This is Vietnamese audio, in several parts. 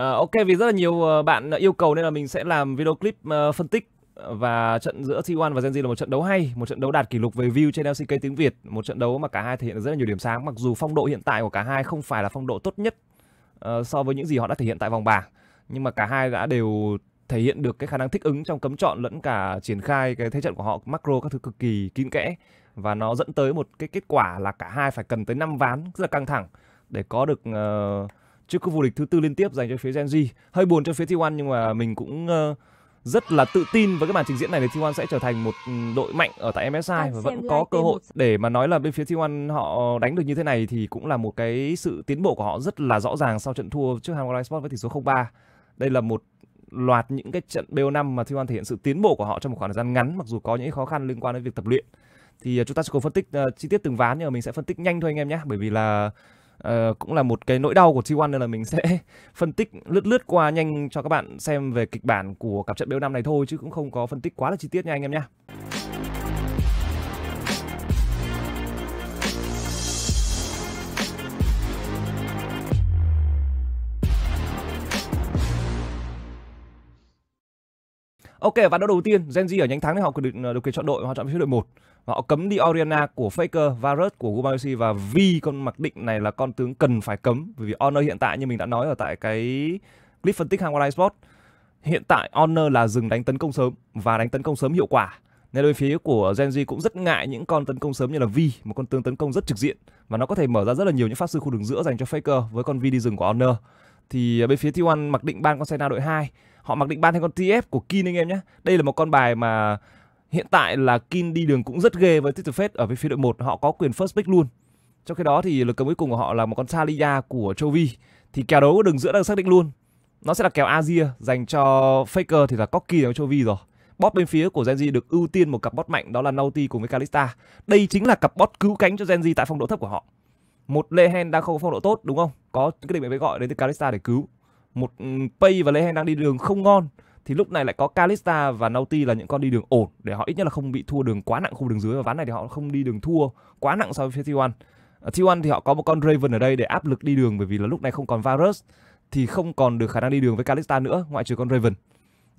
À, ok vì rất là nhiều ờ, bạn yêu cầu nên là mình sẽ làm video clip uh, phân tích và trận giữa T1 và Genji là một trận đấu hay, một trận đấu đạt kỷ lục về view trên LCK tiếng Việt, một trận đấu mà cả hai thể hiện rất là nhiều điểm sáng mặc dù phong độ hiện tại của cả hai không phải là phong độ tốt nhất uh, so với những gì họ đã thể hiện tại vòng bảng, nhưng mà cả hai đã đều thể hiện được cái khả năng thích ứng trong cấm chọn lẫn cả triển khai cái thế trận của họ macro các thứ cực kỳ kín kẽ và nó dẫn tới một cái kết quả là cả hai phải cần tới 5 ván rất là căng thẳng để có được uh, chiếc cúp vô địch thứ tư liên tiếp dành cho phía Gen Z. Hơi buồn cho phía T1 nhưng mà mình cũng uh, rất là tự tin với cái màn trình diễn này thì T1 sẽ trở thành một ừ, đội mạnh ở tại MSI và vẫn có cơ hội để mà nói là bên phía T1 họ đánh được như thế này thì cũng là một cái sự tiến bộ của họ rất là rõ ràng sau trận thua trước Hàn Online với tỷ số 0-3. Đây là một loạt những cái trận BO5 mà T1 thể hiện sự tiến bộ của họ trong một khoảng thời gian ngắn mặc dù có những khó khăn liên quan đến việc tập luyện. Thì ờ, chúng ta sẽ cùng phân tích uh, chi tiết từng ván nhưng mà mình sẽ phân tích nhanh thôi anh em nhé bởi vì là uh, cũng là một cái nỗi đau của T1 nên là mình sẽ phân tích lướt lướt qua nhanh cho các bạn xem về kịch bản của cặp trận BO5 này thôi chứ cũng không có phân tích quá là chi tiết nha anh em nhé. Ok và đó đầu tiên Genji ở nhánh thắng thì họ ờ, được được quyền chọn đội họ chọn phía đội 1 họ cấm đi Oriana của Faker, Varus của Gumayusi và vì con mặc định này là con tướng cần phải cấm bởi vì Honor hiện tại như mình đã nói ở tại cái clip phân tích hàng One Sport hiện tại Honor là dừng đánh tấn công sớm và đánh tấn công sớm hiệu quả nên đối phía của Genji cũng rất ngại những con tấn công sớm như là Vi, một con tướng tấn công rất trực diện và nó có thể mở ra rất là nhiều những pháp sư khu đường giữa dành cho Faker với con Vi đi rừng của Honor. Thì bên phía T1 mặc định ban con Senna đội 2, họ mặc định ban thêm con TF của Kin anh em nhé. Đây là một con bài mà hiện tại là Kin đi đường cũng rất ghê với Twitter Fate ở phía đội 1 họ có quyền first pick luôn trong khi đó thì lực cấm cuối cùng của họ là một con Salia của Chovy thì kèo đấu đường giữa đang xác định luôn nó sẽ là kèo Asia dành cho Faker thì là Corki và Chovy rồi bot bên phía của Genji được ưu tiên một cặp bot mạnh đó là Naughty cùng với Kalista đây chính là cặp bot cứu cánh cho Genji tại phong độ thấp của họ một Lehen đang không có phong độ tốt đúng không có cái định mệnh với gọi đến từ Kalista để cứu một ừ, Pay và Lehen đang đi đường không ngon thì lúc này lại có Kalista và Nauti là những con đi đường ổn để họ ít nhất là không bị thua đường quá nặng khu đường dưới và ván này thì họ không đi đường thua quá nặng so với phía T1. Ở T1 thì họ có một con Raven ở đây để áp lực đi đường bởi vì là lúc này không còn Varus thì không còn được khả năng đi đường với Kalista nữa ngoại trừ con Raven.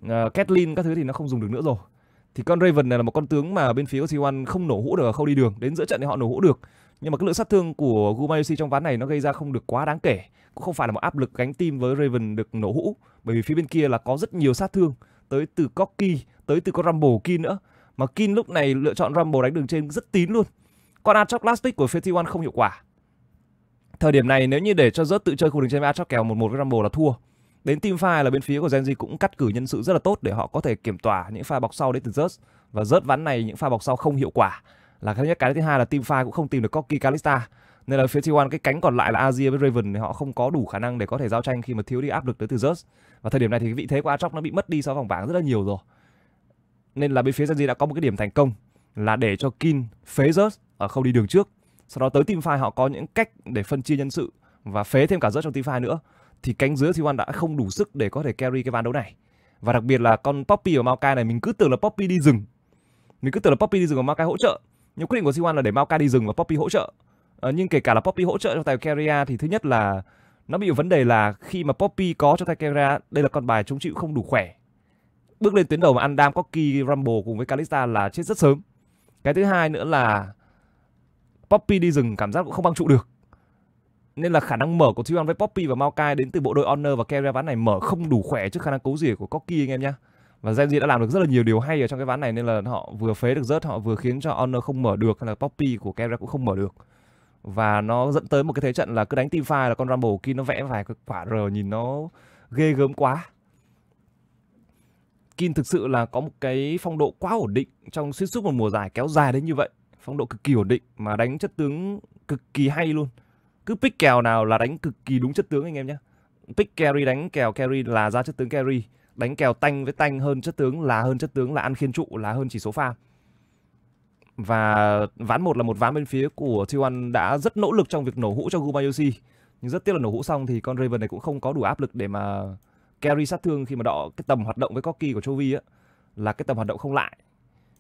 Uh, các thứ thì nó không dùng được nữa rồi. Thì con Raven này là một con tướng mà bên phía của T1 không nổ hũ được không đi đường, đến giữa trận thì họ nổ hũ được nhưng mà cái lượng sát thương của Gumayusi trong ván này nó gây ra không được quá đáng kể cũng không phải là một áp lực gánh tim với Raven được nổ hũ bởi vì phía bên kia là có rất nhiều sát thương tới từ Koki tới từ con Rumble Kin nữa mà Kin lúc này lựa chọn Rumble đánh đường trên rất tín luôn con Atrox Plastic của One không hiệu quả thời điểm này nếu như để cho rớt tự chơi khu đường trên Atrox kèo 1-1 với Rumble là thua đến team pha là bên phía của Genji cũng cắt cử nhân sự rất là tốt để họ có thể kiểm tỏa những pha bọc sau đến từ rớt và rớt ván này những pha bọc sau không hiệu quả là cái thứ nhất cái thứ hai là team five cũng không tìm được Corky Calista nên là phía T1 cái cánh còn lại là Azia với Raven thì họ không có đủ khả năng để có thể giao tranh khi mà thiếu đi áp lực tới từ Zeus và thời điểm này thì cái vị thế của Atrox nó bị mất đi sau vòng bảng rất là nhiều rồi nên là bên phía Genji đã có một cái điểm thành công là để cho Kin phế Zeus ở không đi đường trước sau đó tới team five họ có những cách để phân chia nhân sự và phế thêm cả Zeus trong team five nữa thì cánh dưới T1 đã không đủ sức để có thể carry cái ván đấu này và đặc biệt là con Poppy ở Maokai này mình cứ tưởng là Poppy đi rừng mình cứ tưởng là Poppy đi rừng ở Maokai hỗ trợ nhưng quyết định của C1 là để Maoka đi rừng và Poppy hỗ trợ à, nhưng kể cả là Poppy hỗ trợ cho tài Keria thì thứ nhất là nó bị vấn đề là khi mà Poppy có cho tay Keria đây là con bài chống chịu không đủ khỏe bước lên tuyến đầu mà Andam, Cocky, Rumble cùng với Kalista là chết rất sớm cái thứ hai nữa là Poppy đi rừng cảm giác cũng không băng trụ được nên là khả năng mở của T1 với Poppy và Maokai đến từ bộ đội Honor và Keria ván này mở không đủ khỏe trước khả năng cấu rỉa của Cocky anh em nhé và Gen Z đã làm được rất là nhiều điều hay ở trong cái ván này nên là họ vừa phế được rớt họ vừa khiến cho Honor không mở được hay là Poppy của Kera cũng không mở được và nó dẫn tới một cái thế trận là cứ đánh team fight là con Rumble kin nó vẽ vài cái quả R nhìn nó ghê gớm quá kin thực sự là có một cái phong độ quá ổn định trong xuyên suốt một mùa giải kéo dài đến như vậy phong độ cực kỳ ổn định mà đánh chất tướng cực kỳ hay luôn cứ pick kèo nào là đánh cực kỳ đúng chất tướng anh em nhé pick carry đánh kèo carry là ra chất tướng carry đánh kèo tanh với tanh hơn chất tướng là hơn chất tướng là ăn khiên trụ là hơn chỉ số pha và ván một là một ván bên phía của T1 đã rất nỗ lực trong việc nổ hũ cho Gumayoshi nhưng rất tiếc là nổ hũ xong thì con Raven này cũng không có đủ áp lực để mà carry sát thương khi mà đọ cái tầm hoạt động với Corki của Chovy á là cái tầm hoạt động không lại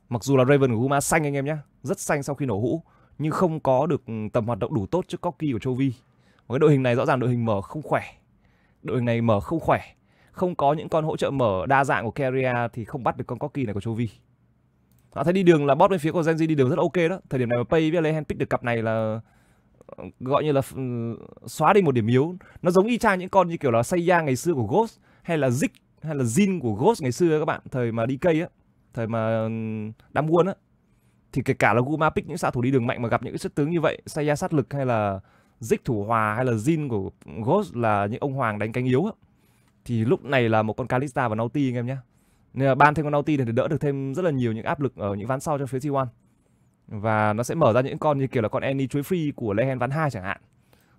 mặc dù là Raven của Guma xanh anh em nhé rất xanh sau khi nổ hũ nhưng không có được tầm hoạt động đủ tốt trước Corki của Chovy cái đội hình này rõ ràng đội hình mở không khỏe đội hình này mở không khỏe không có những con hỗ trợ mở đa dạng của Carrier thì không bắt được con Corki này của Chovy. Đó, thấy đi đường là bot bên phía của Genji đi đường rất ok đó. Thời điểm này mà Pay với Lehen pick được cặp này là ờ, gọi như là ừ, xóa đi một điểm yếu. Nó giống y chang những con như kiểu là Seiya ngày xưa của Ghost hay là Zik hay là Jin của Ghost ngày xưa các bạn, thời mà đi cây á, thời mà ừ, đám quân á. Thì kể cả là Guma pick những xạ thủ đi đường mạnh mà gặp những cái chất tướng như vậy, Seiya sát lực hay là Zik thủ hòa hay là Jin của Ghost là những ông hoàng đánh cánh yếu á thì lúc này là một con Kalista và Nauti anh em nhé nên là ban thêm con Nauti thì đỡ được thêm rất là nhiều những áp lực ở những ván sau cho phía T1 và nó sẽ mở ra những con như kiểu là con Annie chuối free của Lehen ván 2 chẳng hạn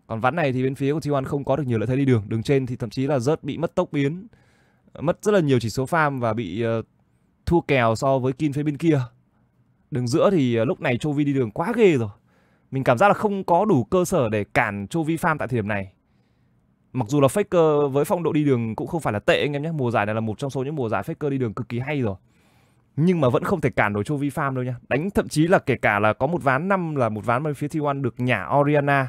còn ván này thì bên phía của T1 không có được nhiều lợi thế đi đường đường trên thì thậm chí là rớt bị mất tốc biến mất rất là nhiều chỉ số farm và bị uh, thua kèo so với Kin phía bên kia đường giữa thì uh, lúc này Chovy đi đường quá ghê rồi mình cảm giác là không có đủ cơ sở để cản Chovy farm tại thời điểm này mặc dù là Faker với phong độ đi đường cũng không phải là tệ anh em nhé mùa giải này là một trong số những mùa giải Faker đi đường cực kỳ hay rồi nhưng mà vẫn không thể cản nổi Vi Farm đâu nha đánh thậm chí là kể cả là có một ván năm là một ván bên phía T1 được nhả Oriana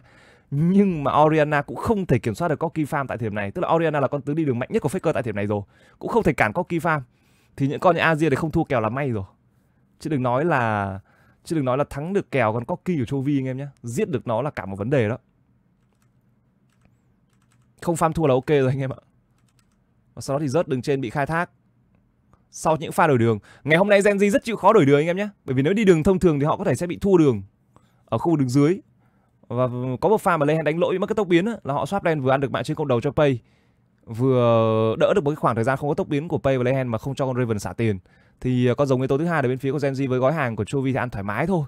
nhưng mà Oriana cũng không thể kiểm soát được Corki Farm tại thời điểm này tức là Oriana là con tướng đi đường mạnh nhất của Faker tại thời điểm này rồi cũng không thể cản Corki Farm thì những con như Asia thì không thua kèo là may rồi chứ đừng nói là chứ đừng nói là thắng được kèo còn Corki của Vi anh em nhé giết được nó là cả một vấn đề đó không farm thua là ok rồi anh em ạ và sau đó thì rớt đường trên bị khai thác sau những pha đổi đường ngày hôm nay Gen Z rất chịu khó đổi đường anh em nhé bởi vì nếu đi đường thông thường thì họ có thể sẽ bị thua đường ở khu đường dưới và có một pha mà lên đánh lỗi mất cái tốc biến đó, là họ swap lên vừa ăn được mạng trên cộng đầu cho pay vừa đỡ được một cái khoảng thời gian không có tốc biến của pay và lehen mà không cho con raven xả tiền thì à, con giống yếu tố thứ hai ở bên phía của gen với gói hàng của chovy thì ăn thoải mái thôi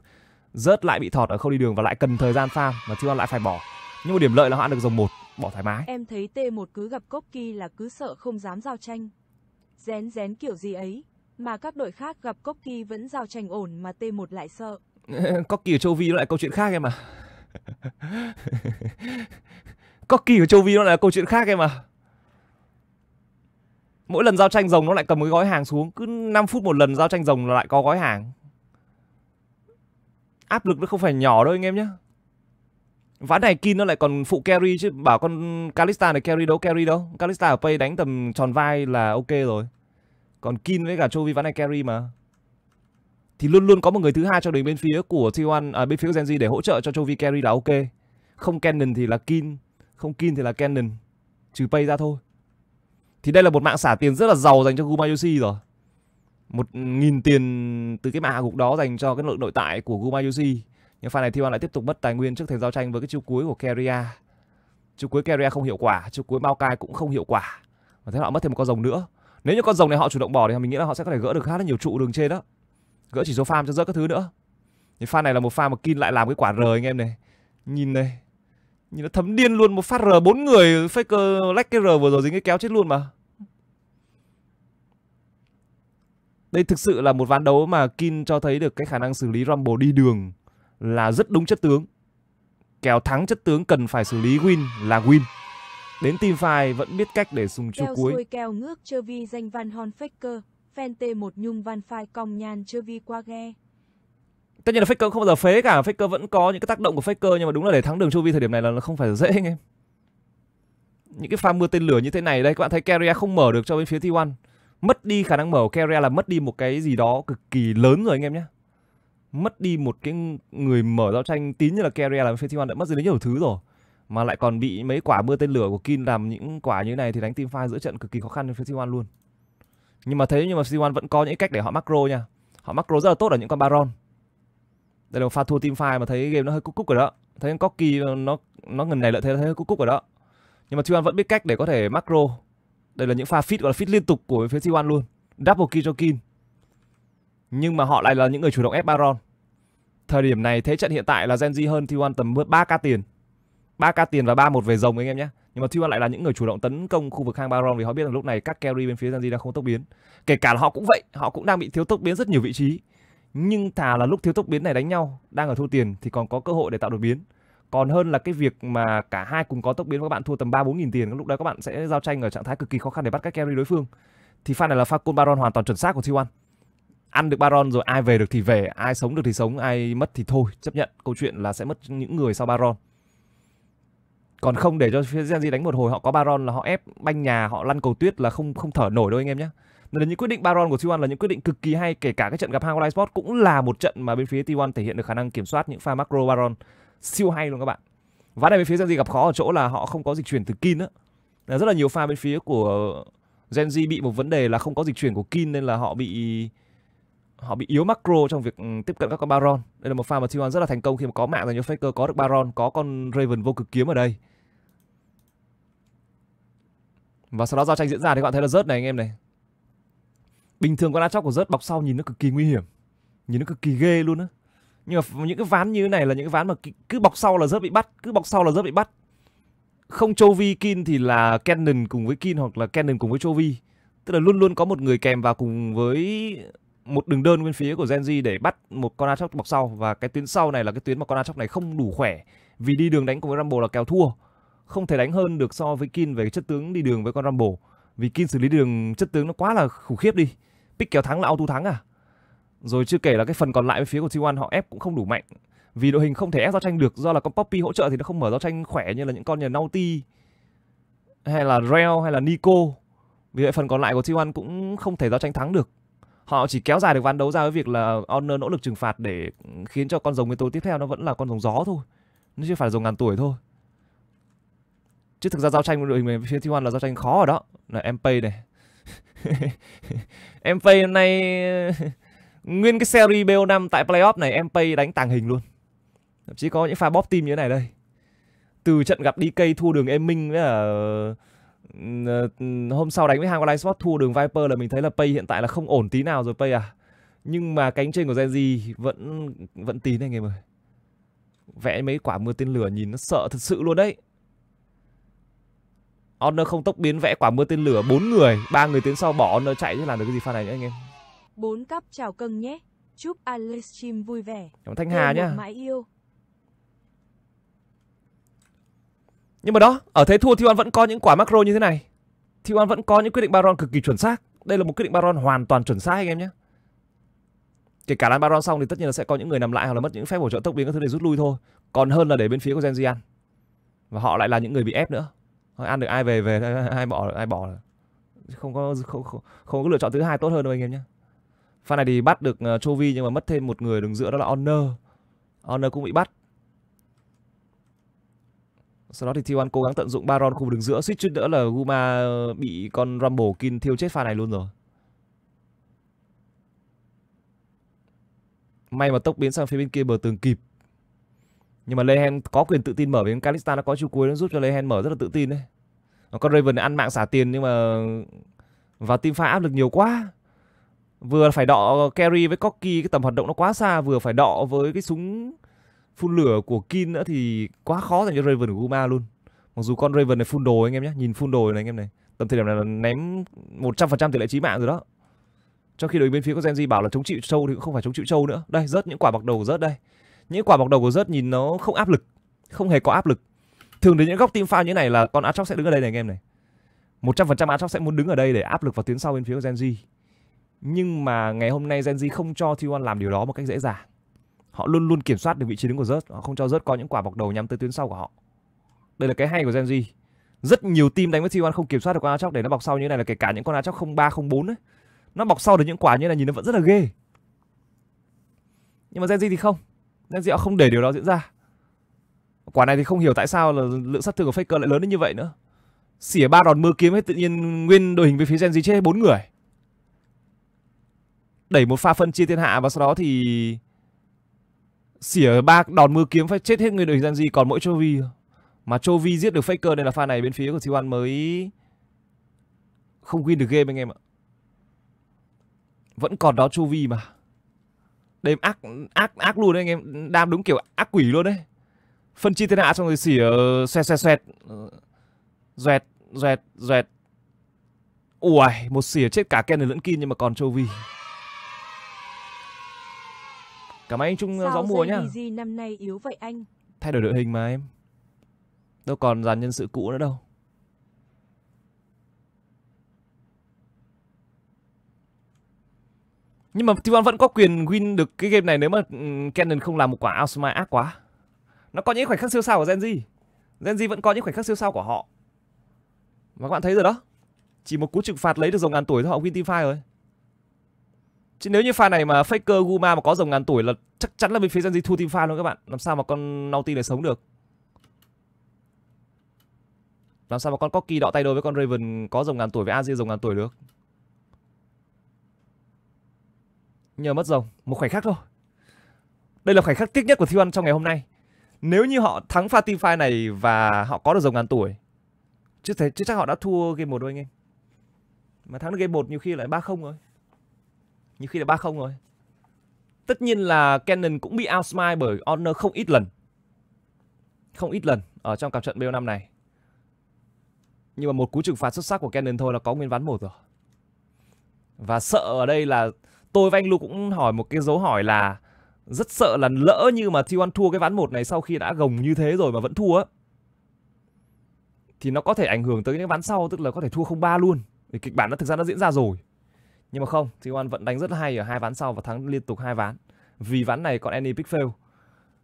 rớt lại bị thọt ở không đi đường và lại cần thời gian farm mà Tion lại phải bỏ nhưng mà điểm lợi là họ ăn được dòng một bỏ thoải mái. Em thấy T1 cứ gặp Koki là cứ sợ không dám giao tranh. Rén rén kiểu gì ấy, mà các đội khác gặp Koki vẫn giao tranh ổn mà T1 lại sợ. Koki ở châu Vi nó lại câu chuyện khác em à. Koki ở châu Vi nó là câu chuyện khác em à. Mỗi lần giao tranh rồng nó lại cầm cái gói hàng xuống, cứ 5 phút một lần giao tranh rồng là lại có gói hàng. Áp lực nó không phải nhỏ đâu anh em nhé Ván này Kin nó lại còn phụ carry chứ bảo con Kalista này carry đâu carry đâu. Kalista ở Pay đánh tầm tròn vai là ok rồi. Còn Kin với cả Chovy ván này carry mà. Thì luôn luôn có một người thứ hai cho đứng bên phía của T1 à, bên phía Gen Z để hỗ trợ cho Chovy carry là ok. Không Cannon thì là Kin, không Kin thì là Cannon. Trừ pay ra thôi. Thì đây là một mạng xả tiền rất là giàu dành cho Gumayoshi rồi. Một nghìn tiền từ cái mạng hạ gục đó dành cho cái lượng nội tại của Gumayoshi. Nhưng pha này Thibaut lại tiếp tục mất tài nguyên trước thầy giao tranh với cái chiêu cuối của Keria. Chiêu cuối Keria không hiệu quả, chiêu cuối Maokai cũng không hiệu quả. Và thế họ mất thêm một con rồng nữa. Nếu như con rồng này họ chủ động bỏ thì mình nghĩ là họ sẽ có thể gỡ được khá là nhiều trụ đường trên đó. Gỡ chỉ số farm cho rớt các thứ nữa. Thì pha này là một pha mà Kin lại làm cái quả R anh em này. Nhìn này. Nhìn nó thấm điên luôn một phát R bốn người Faker lách cái R vừa rồi dính cái kéo chết luôn mà. Đây thực sự là một ván đấu mà Kin cho thấy được cái khả năng xử lý Rumble đi đường là rất đúng chất tướng. Kèo thắng chất tướng cần phải xử lý win là win. Đến team phai vẫn biết cách để dùng chiêu cuối. Kèo kèo ngước chơ vi danh van hon faker, fente một nhung van phai cong nhan chơ vi qua ghe. Tất nhiên là Faker không bao giờ phế cả, Faker vẫn có những cái tác động của Faker nhưng mà đúng là để thắng đường chu vi thời điểm này là nó không phải dễ anh em. Những cái pha mưa tên lửa như thế này đây các bạn thấy Carrier không mở được cho bên phía T1. Mất đi khả năng mở của Carrier là mất đi một cái gì đó cực kỳ lớn rồi anh em nhé mất đi một cái người mở giao tranh tín như là Kerry làm festival đã mất đi rất nhiều thứ rồi mà lại còn bị mấy quả mưa tên lửa của Kim làm những quả như này thì đánh team fight giữa trận cực kỳ khó khăn cho festival luôn nhưng mà thế nhưng mà festival vẫn có những cách để họ macro nha họ macro rất là tốt ở những con baron đây là pha thua team fight mà thấy game nó hơi cúc cúc rồi đó thấy con kỳ nó nó ngần này lợi thế thấy hơi cúc cúc rồi đó nhưng mà Siwan vẫn biết cách để có thể macro đây là những pha fit gọi là fit liên tục của phía Siwan luôn double kill cho Kim. nhưng mà họ lại là những người chủ động ép baron thời điểm này thế trận hiện tại là Gen Z hơn T1 tầm 3k tiền 3k tiền và 3-1 về rồng anh em nhé nhưng mà T1 lại là những người chủ động tấn công khu vực hang Baron vì họ biết là lúc này các carry bên phía Gen Z đang không tốc biến kể cả là họ cũng vậy họ cũng đang bị thiếu tốc biến rất nhiều vị trí nhưng thà là lúc thiếu tốc biến này đánh nhau đang ở thu tiền thì còn có cơ hội để tạo đột biến còn hơn là cái việc mà cả hai cùng có tốc biến và các bạn thua tầm ba bốn nghìn tiền lúc đó các bạn sẽ giao tranh ở trạng thái cực kỳ khó khăn để bắt các carry đối phương thì pha này là pha côn Baron hoàn toàn chuẩn xác của T1 ăn được Baron rồi ai về được thì về, ai sống được thì sống, ai mất thì thôi, chấp nhận câu chuyện là sẽ mất những người sau Baron. Còn không để cho phía Genji đánh một hồi họ có Baron là họ ép banh nhà, họ lăn cầu tuyết là không không thở nổi đâu anh em nhé. Nên là những quyết định Baron của T1 là những quyết định cực kỳ hay, kể cả cái trận gặp Hang Sport cũng là một trận mà bên phía T1 thể hiện được khả năng kiểm soát những pha macro Baron siêu hay luôn các bạn. Ván này bên phía Genji gặp khó ở chỗ là họ không có dịch chuyển từ Kin á. Rất là nhiều pha bên phía của Genji bị một vấn đề là không có dịch chuyển của Kin nên là họ bị họ bị yếu macro trong việc ừ, tiếp cận các con Baron. Đây là một pha mà T1 rất là thành công khi mà có mạng dành cho Faker, có được Baron, có con Raven vô cực kiếm ở đây. Và sau đó giao tranh diễn ra thì các bạn thấy là rớt này anh em này. Bình thường con A chóc của rớt bọc sau nhìn nó cực kỳ nguy hiểm. Nhìn nó cực kỳ ghê luôn á. Nhưng mà những cái ván như thế này là những cái ván mà cứ bọc sau là rớt bị bắt, cứ bọc sau là rớt bị bắt. Không Chovy Kin thì là Cannon cùng với Kin hoặc là Cannon cùng với Chovy. Tức là luôn luôn có một người kèm vào cùng với một đường đơn bên phía của Genji để bắt một con Atrox bọc sau và cái tuyến sau này là cái tuyến mà con Atrox này không đủ khỏe vì đi đường đánh cùng với Rumble là kèo thua không thể đánh hơn được so với Kin về cái chất tướng đi đường với con Rumble vì Kin xử lý đường chất tướng nó quá là khủng khiếp đi pick kéo thắng là auto thắng à rồi chưa kể là cái phần còn lại bên phía của T1 họ ép cũng không đủ mạnh vì đội hình không thể ép giao tranh được do là con Poppy hỗ trợ thì nó không mở giao tranh khỏe như là những con nhà Naughty hay là Rel hay là Nico vì vậy phần còn lại của T1 cũng không thể giao tranh thắng được họ chỉ kéo dài được ván đấu ra với việc là owner nỗ lực trừng phạt để khiến cho con rồng nguyên tố tiếp theo nó vẫn là con rồng gió thôi nó chưa phải là rồng ngàn tuổi thôi chứ thực ra giao tranh của đội hình mình phía T1 là giao tranh khó ở đó là em pay này em pay hôm nay nguyên cái series BO5 tại playoff này em pay đánh tàng hình luôn thậm chí có những pha bóp tim như thế này đây từ trận gặp đi cây thua đường em minh với là Ờ, hôm sau đánh với hang Live Sport thua đường Viper là mình thấy là Pay hiện tại là không ổn tí nào rồi Pay à. Nhưng mà cánh trên của Genji vẫn vẫn tín anh em ơi. Vẽ mấy quả mưa tên lửa nhìn nó sợ thật sự luôn đấy. Honor không tốc biến vẽ quả mưa tên lửa bốn người, ba người tiến sau bỏ Honor chạy chứ làm được cái gì pha này nữa anh em. Bốn cấp chào cưng nhé. Chúc Alex stream vui vẻ. Cảm Thanh Hà nhá. Mãi yêu. Nhưng mà đó, ở thế thua an vẫn có những quả macro như thế này. an vẫn có những quyết định Baron cực kỳ chuẩn xác. Đây là một quyết định Baron hoàn toàn chuẩn xác anh em nhé. Kể cả lan Baron xong thì tất nhiên là sẽ có những người nằm lại hoặc là mất những phép hỗ trợ tốc biến các thứ để rút lui thôi. Còn hơn là để bên phía của genjian Và họ lại là những người bị ép nữa. Thôi ăn được ai về về ai bỏ ai bỏ không có không, không, không có lựa chọn thứ hai tốt hơn đâu anh em nhé. Pha này thì bắt được ờ, Chovy nhưng mà mất thêm một người đứng giữa đó là Honor. Honor cũng bị bắt sau đó thì T1 cố gắng tận dụng Baron khu vực đường giữa. Suýt chút nữa là Guma ờ, bị con Rumble Kin thiêu chết pha này luôn rồi. May mà tốc biến sang phía bên kia bờ tường kịp. Nhưng mà Lehen có quyền tự tin mở vì Kalista nó có chiều cuối nó giúp cho Lehen mở rất là tự tin đấy. Con Raven ăn mạng xả tiền nhưng mà vào team pha áp lực nhiều quá. Vừa phải đọ carry với Corky cái tầm hoạt động nó quá xa, vừa phải đọ với cái súng phun lửa của Kin nữa thì quá khó dành cho Raven của Guma luôn mặc dù con Raven này phun đồ anh em nhé nhìn phun đồ này anh em này tầm thời điểm này là ném 100% tỷ lệ chí mạng rồi đó trong khi đội bên phía có Genji bảo là chống chịu trâu thì cũng không phải chống chịu trâu nữa đây rớt những quả bọc đầu của rớt đây những quả bọc đầu của rớt nhìn nó không áp lực không hề có áp lực thường đến những góc team foul như này là con Atrox sẽ đứng ở đây này anh em này 100% Atrox sẽ muốn đứng ở đây để áp lực vào tuyến sau bên phía của Genji nhưng mà ngày hôm nay Genji không cho T1 làm điều đó một cách dễ dàng họ luôn luôn kiểm soát được vị trí đứng của rớt họ không cho rớt có những quả bọc đầu nhắm tới tuyến sau của họ đây là cái hay của Gen Z rất nhiều team đánh với t không kiểm soát được con A để nó bọc sau như thế này là kể cả những con A chóc không bốn ấy. Nó bọc sau được những quả như này nhìn nó vẫn rất là ghê. Nhưng mà Gen Z thì không. Gen Z họ không để điều đó diễn ra. Quả này thì không hiểu tại sao là lượng sát thương của Faker lại lớn đến như vậy nữa. Xỉa ba đòn mưa kiếm hết tự nhiên nguyên đội hình về phía Gen Z chết bốn người. Đẩy một pha phân chia thiên hạ và sau đó thì xỉa ba đòn mưa kiếm phải chết hết người đội hình Zanzi còn mỗi Chovy mà Chovy giết được Faker nên là pha này bên phía của T1 mới không win được game anh em ạ vẫn còn đó Chovy mà đêm ác ác ác luôn đấy anh em đam đúng kiểu ác quỷ luôn đấy phân chia thiên hạ xong rồi xỉa ờ, xoẹt xoẹt xoẹt ờ, xoẹt xoẹt xoẹt ui một xỉa chết cả Ken lẫn Kim nhưng mà còn Chovy Cảm ơn anh Trung ờ, Sao gió mùa nhá. Gì năm nay yếu vậy anh? Thay đổi đội hình mà em. Đâu còn dàn nhân sự cũ nữa đâu. Nhưng mà T1 vẫn có quyền win được cái game này nếu mà ừ, Canon không làm một quả Alsmai ác quá. Nó có những khoảnh khắc siêu sao của Gen Z. Gen Z vẫn có những khoảnh khắc siêu sao của họ. Và các bạn thấy rồi đó. Chỉ một cú trừng phạt lấy được dòng ngàn tuổi thôi họ win team fight rồi chứ nếu như pha này mà faker guma mà có rồng ngàn tuổi là chắc chắn là bên phía genji thua team pha luôn các bạn làm sao mà con nauti này sống được làm sao mà con Corki đọ tay đôi với con Raven có rồng ngàn tuổi với Azir rồng ngàn tuổi được. Nhờ mất rồng, một khoảnh khắc thôi. Đây là khoảnh khắc tiếc nhất của T1 trong ngày hôm nay. Nếu như họ thắng pha team fight này và họ có được rồng ngàn tuổi. Chứ thế chứ chắc họ đã thua game 1 đâu anh em. Mà thắng được game 1 nhiều khi lại 3-0 rồi nhưng khi là 3-0 rồi. Tất nhiên là Canon cũng bị outsmile bởi Honor không ít lần. Không ít lần ở trong cặp trận BO5 này. Nhưng mà một cú trừng phạt xuất sắc của Canon thôi là có nguyên ván một rồi. Và sợ ở đây là tôi và anh Lu cũng hỏi một cái dấu hỏi là rất sợ là lỡ như mà T1 thua cái ván một này sau khi đã gồng như thế rồi mà vẫn thua thì nó có thể ảnh hưởng tới những ván sau tức là có thể thua không ba luôn. Thì kịch bản nó thực ra nó diễn ra rồi nhưng mà không thì 1 vẫn đánh rất hay ở hai ván sau và thắng liên tục hai ván vì ván này còn any pick fail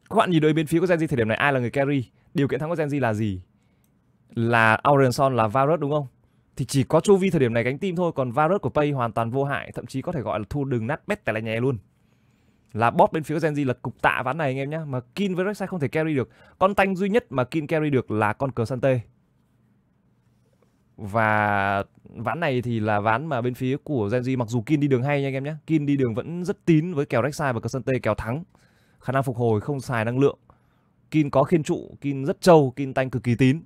các bạn nhìn đôi bên phía của Genji thời điểm này ai là người carry điều kiện thắng của Genji là gì là Aurenson là Varus đúng không thì chỉ có Chu Vi thời điểm này gánh tim thôi còn Varus của Pay hoàn toàn vô hại thậm chí có thể gọi là thu đường nát bét tè là nhè luôn là bot bên phía của Genji là cục tạ ván này anh em nhé mà Kin với Rek'Sai không thể carry được con tanh duy nhất mà Kin carry được là con cờ Sante và ván này thì là ván mà bên phía của Genji mặc dù Kin đi đường hay nha anh em nhé Kin đi đường vẫn rất tín với kèo Rek'Sai và Kasante kèo thắng khả năng phục hồi không xài năng lượng Kin có khiên trụ Kin rất trâu Kin tanh cực kỳ tín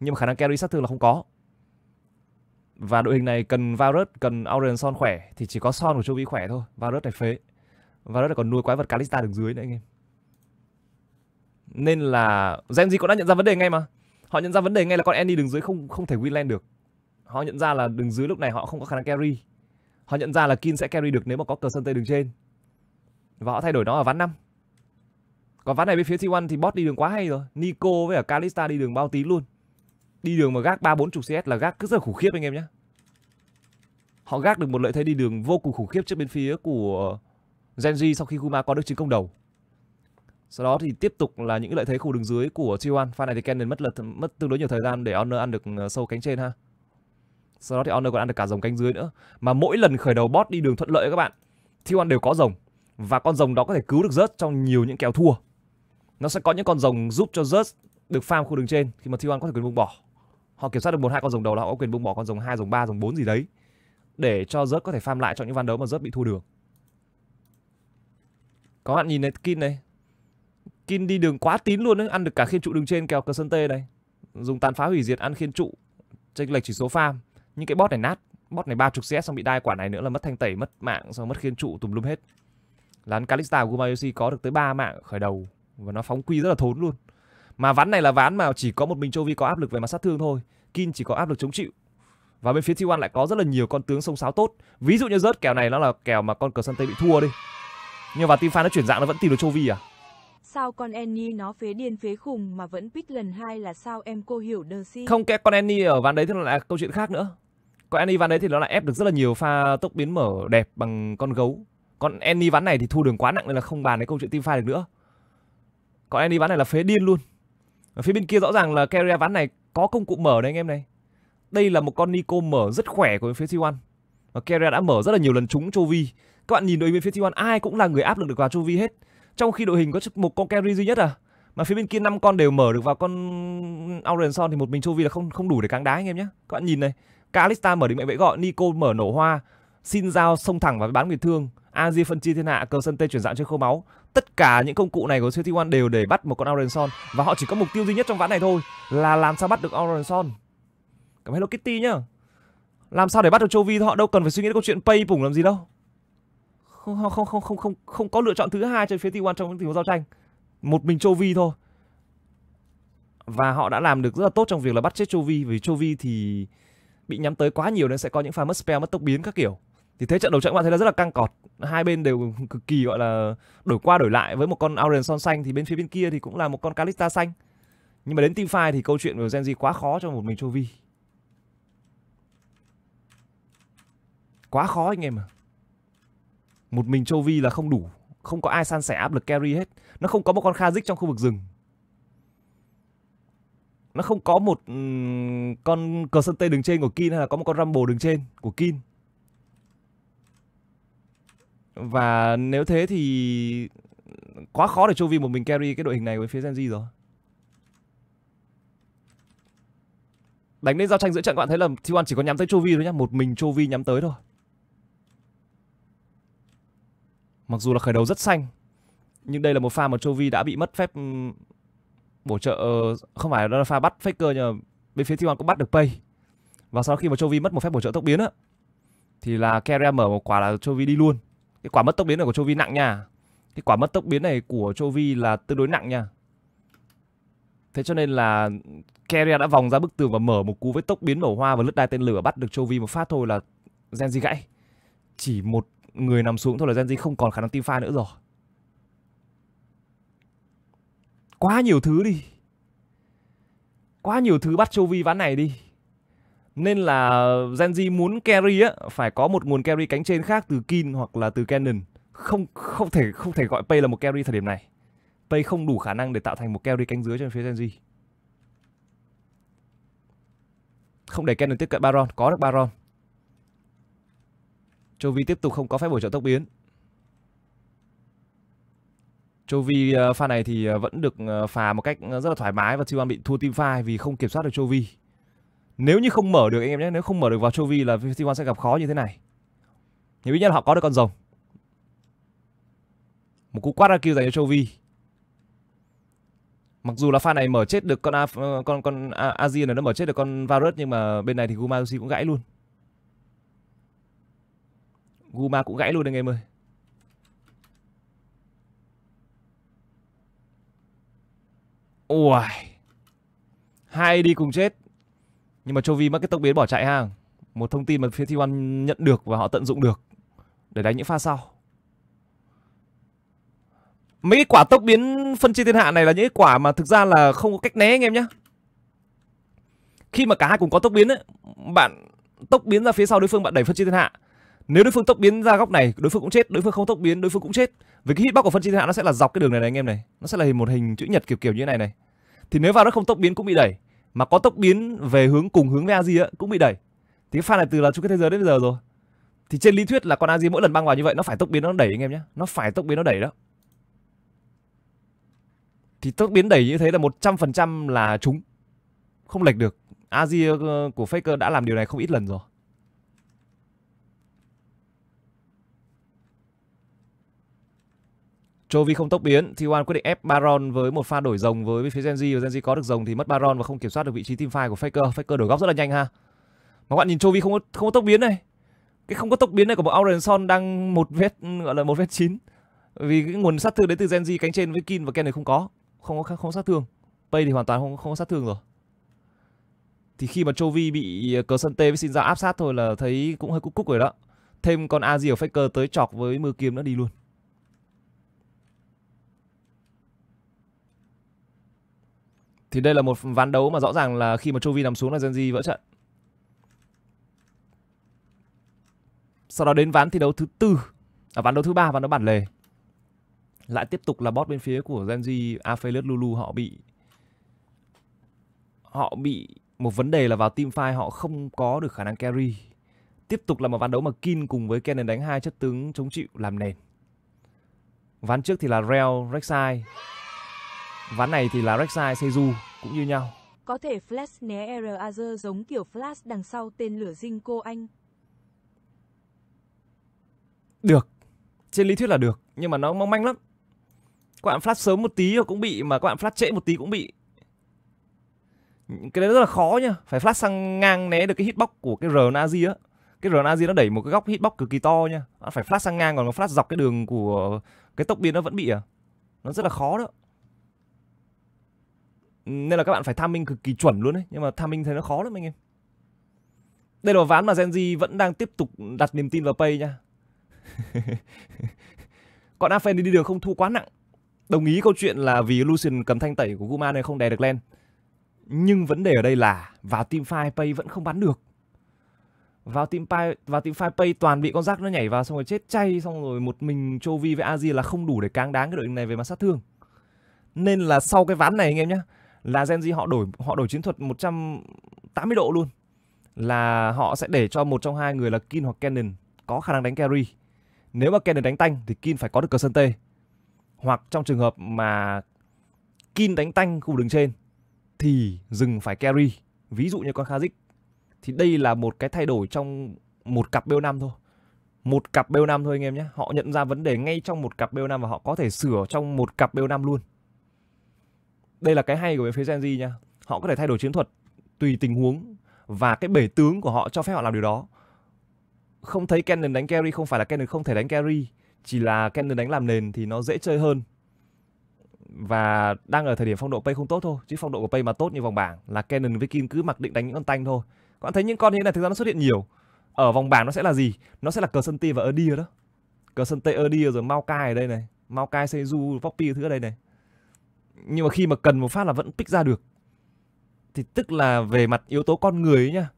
nhưng mà khả năng carry sát thương là không có và đội hình này cần Varus cần Aurelion Son khỏe thì chỉ có Son của Châu Vĩ khỏe thôi Varus này phế Varus này còn nuôi quái vật Kalista đứng dưới nữa anh em nên là Genji cũng đã nhận ra vấn đề ngay mà họ nhận ra vấn đề ngay là con Annie đứng dưới không không thể win lane được họ nhận ra là đường dưới lúc này họ không có khả năng carry họ nhận ra là kin sẽ carry được nếu mà có cờ sơn tây đường trên và họ thay đổi nó ở ván năm còn ván này bên phía T1 thì bot đi đường quá hay rồi Nico với cả Kalista đi đường bao tí luôn Đi đường mà gác ba bốn chục CS là gác cứ rất là khủng khiếp anh em nhé Họ gác được một lợi thế đi đường vô cùng khủng khiếp trước bên phía của Genji sau khi Kuma có được chiến công đầu sau đó thì tiếp tục là những lợi thế khu đường dưới của T1 Pha này thì Cannon mất lật mất tương đối nhiều thời gian để Honor ăn được ờ, sâu cánh trên ha sau đó thì Honor còn ăn được cả rồng cánh dưới nữa mà mỗi lần khởi đầu bot đi đường thuận lợi các bạn thì t đều có rồng và con rồng đó có thể cứu được rớt trong nhiều những kèo thua nó sẽ có những con rồng giúp cho rớt được farm khu đường trên khi mà t có thể quyền buông bỏ họ kiểm soát được một hai con rồng đầu là họ có quyền buông bỏ con rồng hai rồng ba rồng bốn gì đấy để cho rớt có thể farm lại trong những ván đấu mà rớt bị thua đường có bạn nhìn này kin này kin đi đường quá tín luôn đấy ăn được cả khiên trụ đường trên kèo cờ sân tê này dùng tàn phá hủy diệt ăn khiên trụ chênh lệch chỉ số farm những cái bot này nát bot này ba chục CS xong bị đai quả này nữa là mất thanh tẩy mất mạng xong mất khiên trụ tùm lum hết lán Kalista của Gumayoshi có được tới 3 mạng khởi đầu và nó phóng quy rất là thốn luôn mà ván này là ván mà chỉ có một mình Chovy có áp lực về mặt sát thương thôi Kin chỉ có áp lực chống chịu và bên phía T1 lại có rất là nhiều con tướng sông sáo tốt ví dụ như rớt kèo này nó là kèo mà con cờ sân tây bị thua đi nhưng mà team fan nó chuyển dạng nó vẫn tìm được Chovy à Sao con Annie nó phế điên phế khùng mà vẫn pick lần hai là sao em cô hiểu đờ si? Không, cái con Annie ở ván đấy thì nó là câu chuyện khác nữa. Con Annie ván đấy thì nó lại ép được rất là nhiều pha tốc biến mở đẹp bằng con gấu. Con Annie ván này thì thu đường quá nặng nên là không bàn đến câu chuyện team fight được nữa. Con Annie ván này là phế điên luôn. Ở phía bên kia rõ ràng là Carrier ván này có công cụ mở đấy anh em này. Đây là một con Nico mở rất khỏe của bên phía T1. Và Carrier đã mở rất là nhiều lần trúng Chovy. Các bạn nhìn đối bên phía T1 ai cũng là người áp lực được vào Chovy hết trong khi đội hình có một con carry duy nhất à mà phía bên kia năm con đều mở được vào con Auron Son thì một mình Chovy là không không đủ để cáng đá anh em nhé các bạn nhìn này Kalista mở đến mệnh vẫy gọi Nico mở nổ hoa xin giao xông thẳng và bán người thương Azi phân chia thiên hạ cờ sân tây chuyển dạng chơi khâu máu tất cả những công cụ này của City One đều để bắt một con Auron Son và họ chỉ có mục tiêu duy nhất trong ván này thôi là làm sao bắt được Auron Son cảm ơn Hello Kitty nhá làm sao để bắt được Chovy họ đâu cần phải suy nghĩ câu chuyện pay bủng làm gì đâu không không không không không không có lựa chọn thứ hai trên phía T1 trong tình huống giao tranh một mình Chovy thôi và họ đã làm được rất là tốt trong việc là bắt chết Chovy vì Chovy thì bị nhắm tới quá nhiều nên sẽ có những pha mất spell mất tốc biến các kiểu thì thế trận đầu trận bạn thấy là rất là căng cọt hai bên đều cực kỳ gọi là đổi qua đổi lại với một con Auron son xanh thì bên phía bên kia thì cũng là một con Kalista xanh nhưng mà đến team fight thì câu chuyện của Genji quá khó cho một mình Chovy quá khó anh em à một mình châu vi là không đủ không có ai san sẻ áp lực carry hết nó không có một con kha dích trong khu vực rừng nó không có một ừ, con cờ sân tây đường trên của kin hay là có một con rumble đường trên của kin và nếu thế thì quá khó để châu vi một mình carry cái đội hình này với phía gen Z rồi đánh lên giao tranh giữa trận các bạn thấy là t chỉ có nhắm tới châu vi thôi nhá một mình châu vi nhắm tới thôi Mặc dù là khởi đầu rất xanh, nhưng đây là một pha mà Châu đã bị mất phép bổ trợ ờ, không phải đó là pha bắt Faker nhưng mà bên phía T1 cũng bắt được Pay. Và sau khi mà Châu mất một phép bổ trợ tốc biến á thì là Keria mở một quả là Châu đi luôn. Cái quả mất tốc biến này của Châu nặng nha. Cái quả mất tốc biến này của Châu là tương đối nặng nha. Thế cho nên là Keria đã vòng ra bức tường và mở một cú với tốc biến nổ hoa và lướt đai tên lửa bắt được Châu một phát thôi là Genji gãy. Chỉ một người nằm xuống thôi là Gen Z không còn khả năng team pha nữa rồi quá nhiều thứ đi quá nhiều thứ bắt châu vi ván này đi nên là Gen Z muốn carry á phải có một nguồn carry cánh trên khác từ Kin hoặc là từ Canon không không thể không thể gọi Pay là một carry thời điểm này Pay không đủ khả năng để tạo thành một carry cánh dưới cho phía Gen Z không để Canon tiếp cận Baron có được Baron Chovy tiếp tục không có phép bổ trợ tốc biến. Chovy ờ, pha này thì ờ, vẫn được ờ, phà một cách rất là thoải mái và t bị thua team fight vì không kiểm soát được Chovy. Nếu như không mở được anh em nhé, nếu không mở được vào Chovy là t sẽ gặp khó như thế này. Nhưng ít nhất là họ có được con rồng. Một cú quát ra kill dành cho Chovy. Mặc dù là pha này mở chết được con con con Azir này nó mở chết được con Varus nhưng mà bên này thì Gumarusi cũng gãy luôn. Guma cũng gãy luôn anh em ơi Ui Hai đi cùng chết Nhưng mà Chovy mất cái tốc biến bỏ chạy ha Một thông tin mà phía T1 nhận được và họ tận dụng được Để đánh những pha sau Mấy cái quả tốc biến phân chia thiên hạ này là những cái quả mà thực ra là không có cách né anh em nhé Khi mà cả hai cùng có tốc biến ấy Bạn tốc biến ra phía sau đối phương bạn đẩy phân chia thiên hạ nếu đối phương tốc biến ra góc này đối phương cũng chết đối phương không tốc biến đối phương cũng chết với cái hitbox của phân chi thiên hạ nó sẽ là dọc cái đường này này anh em này nó sẽ là hình một hình chữ nhật kiểu kiểu như thế này này thì nếu vào nó không tốc biến cũng bị đẩy mà có tốc biến về hướng cùng hướng với Aji á cũng bị đẩy thì cái pha này từ là chung kết thế giới đến bây giờ rồi thì trên lý thuyết là con Aji mỗi lần băng vào như vậy nó phải tốc biến nó đẩy anh em nhé nó phải tốc biến nó đẩy đó thì tốc biến đẩy như thế là 100% là chúng không lệch được Aji ờ, của Faker đã làm điều này không ít lần rồi Chovy không tốc biến, T1 quyết định ép Baron với một pha đổi rồng với phía Genji và Genji có được rồng thì mất Baron và không kiểm soát được vị trí team fight của Faker. Faker đổi góc rất là nhanh ha. Mà các bạn nhìn Chovy không có không có tốc biến này. Cái không có tốc biến này của bọn Auron Son đang một vết gọi là một vết chín. Vì cái nguồn sát thương đến từ Genji cánh trên với Kin và Ken này không có. Không có không có sát thương. Pay thì hoàn toàn không không có sát thương rồi. Thì khi mà Chovy bị ờ, cờ sân t với Xin ra áp sát thôi là thấy cũng hơi cúc cúc rồi đó. Thêm con Azir Faker tới chọc với mưa kiếm nữa đi luôn. Thì đây là một ván đấu mà rõ ràng là khi mà vi nằm xuống là Genji vỡ trận. Sau đó đến ván thi đấu thứ tư, à ván đấu thứ ba ván đấu bản lề. Lại tiếp tục là bot bên phía của Genji Aphelios Lulu họ bị họ bị một vấn đề là vào team fight họ không có được khả năng carry. Tiếp tục là một ván đấu mà Kin cùng với Kennen đánh hai chất tướng chống chịu làm nền. Ván trước thì là Real Rek'Sai Ván này thì là Rek'Sai, Seju cũng như nhau. Có thể flash né Eraser giống kiểu flash đằng sau tên lửa dinh cô anh. Được. Trên lý thuyết là được, nhưng mà nó mong manh lắm. Các bạn flash sớm một tí cũng bị mà các bạn flash trễ một tí cũng bị. Cái đấy rất là khó nhá, phải flash sang ngang né được cái hitbox của cái R Nazi á. Cái R Nazi nó đẩy một cái góc hitbox cực kỳ to nha. Phải flash sang ngang còn nó flash dọc cái đường của cái tốc biến nó vẫn bị à. Nó rất là khó đó nên là các bạn phải tham minh cực kỳ chuẩn luôn đấy nhưng mà tham minh thấy nó khó lắm anh em đây là ván mà Gen Z vẫn đang tiếp tục đặt niềm tin vào pay nha còn Afen đi đường không thua quá nặng đồng ý câu chuyện là vì Lucian cầm thanh tẩy của Guma này không đè được lên nhưng vấn đề ở đây là vào team fight pay vẫn không bắn được vào team pay vào team fight pay toàn bị con rác nó nhảy vào xong rồi chết chay xong rồi một mình Chovy với Azir là không đủ để cáng đáng cái đội hình này về mặt sát thương nên là sau cái ván này anh em nhé là Gen Z họ đổi họ đổi chiến thuật 180 độ luôn là họ sẽ để cho một trong hai người là Kin hoặc Cannon có khả năng đánh carry. Nếu mà Cannon đánh tanh thì Kin phải có được cờ sân tê. Hoặc trong trường hợp mà Kin đánh tanh khu đường trên thì dừng phải carry. Ví dụ như con Khazik thì đây là một cái thay đổi trong một cặp BO5 thôi. Một cặp BO5 thôi anh em nhé. Họ nhận ra vấn đề ngay trong một cặp BO5 và họ có thể sửa trong một cặp BO5 luôn đây là cái hay của bên phía Gen Z nha họ có thể thay đổi chiến thuật tùy tình huống và cái bể tướng của họ cho phép họ làm điều đó không thấy Cannon đánh carry không phải là Cannon không thể đánh carry chỉ là Cannon đánh làm nền thì nó dễ chơi hơn và đang ở thời điểm phong độ pay không tốt thôi chứ phong độ của pay mà tốt như vòng bảng là Cannon với Kim cứ mặc định đánh những con tanh thôi Các bạn thấy những con như thế này thực ra nó xuất hiện nhiều ở vòng bảng nó sẽ là gì nó sẽ là cờ sân ti và ở đó cờ sân tê ở rồi mau cai ở đây này mau cai seju poppy thứ ở đây này nhưng mà khi mà cần một phát là vẫn pick ra được thì tức là về mặt yếu tố con người ấy nhá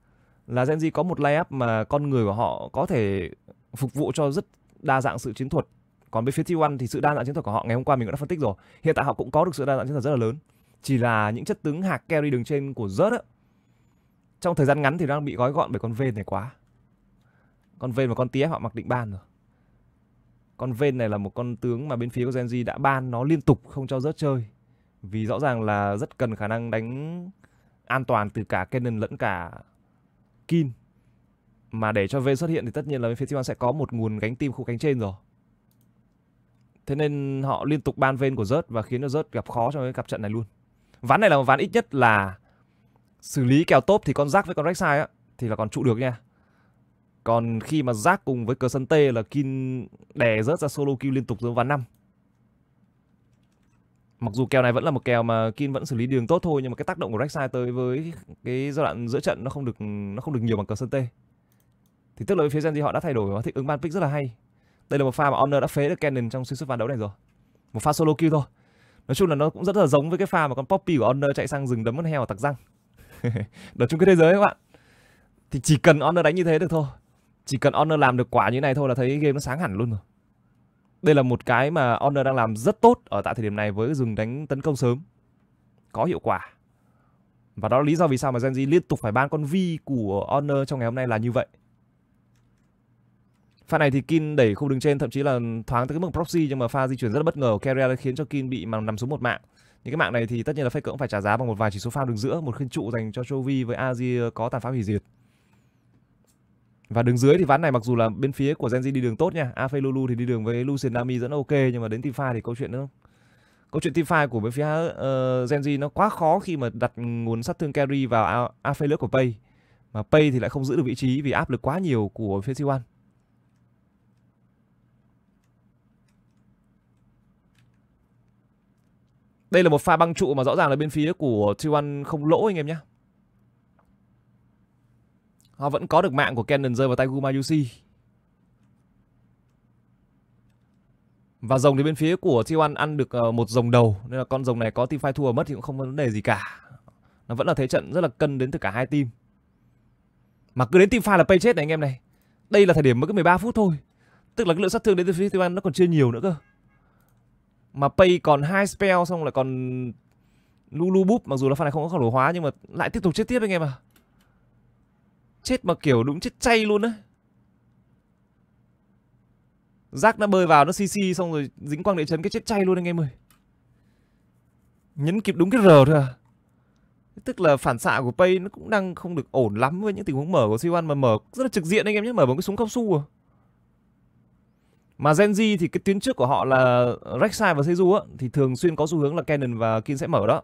là Gen Z có một layup mà con người của họ có thể phục vụ cho rất đa dạng sự chiến thuật còn bên phía T1 thì sự đa dạng chiến thuật của họ ngày hôm qua mình cũng đã phân tích rồi hiện tại họ cũng có được sự đa dạng chiến thuật rất là lớn chỉ là những chất tướng hạc carry đường trên của rớt á trong thời gian ngắn thì đang bị gói gọn bởi con Vên này quá con Vên và con TF họ mặc định ban rồi con Vên này là một con tướng mà bên phía của Gen Z đã ban nó liên tục không cho rớt chơi vì rõ ràng là rất cần khả năng đánh an toàn từ cả Canon lẫn cả Kin. Mà để cho V xuất hiện thì tất nhiên là phía Festival sẽ có một nguồn gánh tim khu cánh trên rồi. Thế nên họ liên tục ban ven của Rớt và khiến cho Rớt gặp khó trong cái cặp trận này luôn. Ván này là một ván ít nhất là xử lý kèo tốt thì con rác với con rách sai á thì là còn trụ được nha. Còn khi mà rác cùng với cờ sân tê là Kin đè rớt ra solo kill liên tục dưới ván năm mặc dù kèo này vẫn là một kèo mà Kim vẫn xử lý đường tốt thôi nhưng mà cái tác động của Rexai tới với cái giai đoạn giữa trận nó không được nó không được nhiều bằng cờ sân t thì tức là phía Gen họ đã thay đổi và thích ứng ban pick rất là hay đây là một pha mà Honor đã phế được Cannon trong xuyên suốt ván đấu này rồi một pha solo kill thôi nói chung là nó cũng rất là giống với cái pha mà con Poppy của Honor chạy sang rừng đấm con heo và tặc răng đợt chung cái thế giới các bạn thì chỉ cần Honor đánh như thế được thôi chỉ cần Honor làm được quả như này thôi là thấy game nó sáng hẳn luôn rồi đây là một cái mà Honor đang làm rất tốt ở tại thời điểm này với dừng đánh tấn công sớm. Có hiệu quả. Và đó là lý do vì sao mà Genji liên tục phải ban con vi của Honor trong ngày hôm nay là như vậy. Pha này thì Kin đẩy khu đường trên thậm chí là thoáng tới cái mức proxy nhưng mà pha di chuyển rất là bất ngờ của Carrier khiến cho Kin bị mà nằm xuống một mạng. Những cái mạng này thì tất nhiên là Faker cũng phải trả giá bằng một vài chỉ số pha đường giữa, một khiên trụ dành cho Chovy với Azir có tàn phá hủy diệt. Và đứng dưới thì ván này mặc dù là bên phía của Genji đi đường tốt nha. Afe Lulu thì đi đường với Lucian Nami dẫn ok nhưng mà đến team thì câu chuyện nữa. Câu chuyện team của bên phía uh, ờ, Genji nó quá khó khi mà đặt nguồn sát thương carry vào Afe lướt của Pay. Mà Pay thì lại không giữ được vị trí vì áp lực quá nhiều của phía C1. Đây là một pha băng trụ mà rõ ràng là bên phía của T1 không lỗ anh em nhé. Họ vẫn có được mạng của Cannon rơi vào tay Gumayushi. Và rồng thì bên phía của T1 ăn được ờ, một rồng đầu. Nên là con rồng này có team thua mất thì cũng không có vấn đề gì cả. Nó vẫn là thế trận rất là cân đến từ cả hai team. Mà cứ đến team fight là pay chết này anh em này. Đây là thời điểm mới có 13 phút thôi. Tức là cái lượng sát thương đến từ phía T1 nó còn chưa nhiều nữa cơ. Mà pay còn hai spell xong là còn Lulu Boop mặc dù là pha này không có khẩu đồ hóa nhưng mà lại tiếp tục chết tiếp anh em à. Chết mà kiểu đúng chết chay luôn á Rác nó bơi vào nó cc xong rồi dính quang địa chấn cái chết chay luôn anh em ơi Nhấn kịp đúng cái R thôi à Tức là phản xạ của Pay nó cũng đang không được ổn lắm với những tình huống mở của C1 mà mở rất là trực diện anh em nhé, mở bằng cái súng cao su à. Mà Genji thì cái tuyến trước của họ là Rek'Sai và seju á thì thường xuyên có xu hướng là Cannon và Kin sẽ mở đó.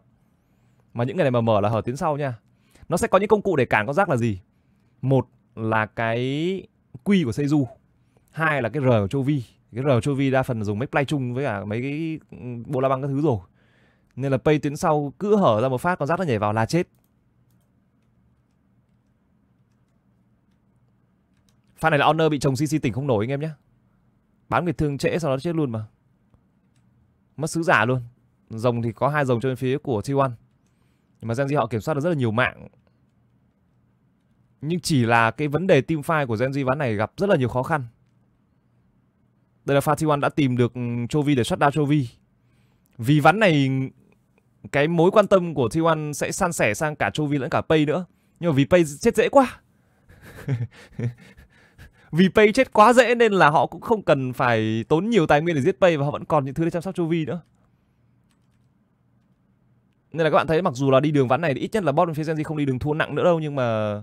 Mà những người này mà mở là hở tuyến sau nha. Nó sẽ có những công cụ để cản con rác là gì? một là cái Q của Seju, hai là cái R của Chovy cái R của Chovy đa phần dùng mấy play chung với cả mấy cái ừ, bộ la băng các thứ rồi nên là pay tuyến sau cứ hở ra một phát con rác nó nhảy vào là chết Pha này là Honor bị chồng CC tỉnh không nổi anh em nhé Bán người thương trễ sau đó chết luôn mà Mất sứ giả luôn Rồng thì có hai rồng bên phía của T1 Nhưng mà Genji họ kiểm soát được rất là nhiều mạng nhưng chỉ là cái vấn đề team fight của Gen Z ván này gặp rất là nhiều khó khăn. Đây là Fatiwan đã tìm được ừ, Chovy để shut down Chovy. Vì ván này cái mối quan tâm của T1 sẽ san sẻ sang cả Chovy lẫn cả Pay nữa. Nhưng mà vì Pay chết dễ quá. vì Pay chết quá dễ nên là họ cũng không cần phải tốn nhiều tài nguyên để giết Pay và họ vẫn còn những thứ để chăm sóc Chovy nữa. Nên là các bạn thấy mặc dù là đi đường ván này thì ít nhất là bot bên phía Gen Z không đi đường thua nặng nữa đâu nhưng mà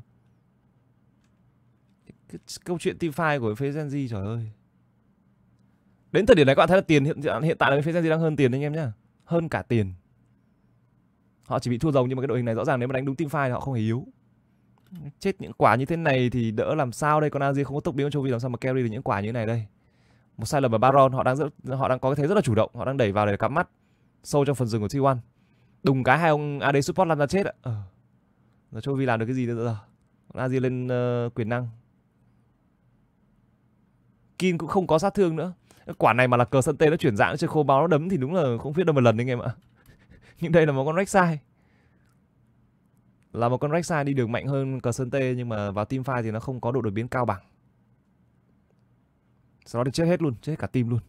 cái câu chuyện TFI của phế Genji trời ơi đến thời điểm này các bạn thấy là tiền hiện hiện tại là phế Genji đang hơn tiền anh em nhá hơn cả tiền họ chỉ bị thua dòng nhưng mà cái đội hình này rõ ràng nếu mà đánh đúng teamfight thì họ không hề yếu chết những quả như thế này thì đỡ làm sao đây con Azi không có tốc biến cho vì làm sao mà carry được những quả như thế này đây một sai lầm ở Baron họ đang rất, họ đang có cái thế rất là chủ động họ đang đẩy vào để cắm mắt sâu trong phần rừng của T1 đùng cái hai ông AD support làm ra chết ạ ờ. rồi Chovy làm được cái gì nữa giờ Azi lên uh, quyền năng Kim cũng không có sát thương nữa. Quả này mà là cờ sân tê nó chuyển dạng chơi khô báo nó đấm thì đúng là không biết đâu một lần anh em ạ. Nhưng đây là một con rách sai. Là một con rách sai đi được mạnh hơn cờ sân tê nhưng mà vào team fight thì nó không có độ đổi biến cao bằng. Sau đó thì chết hết luôn, chết hết cả team luôn.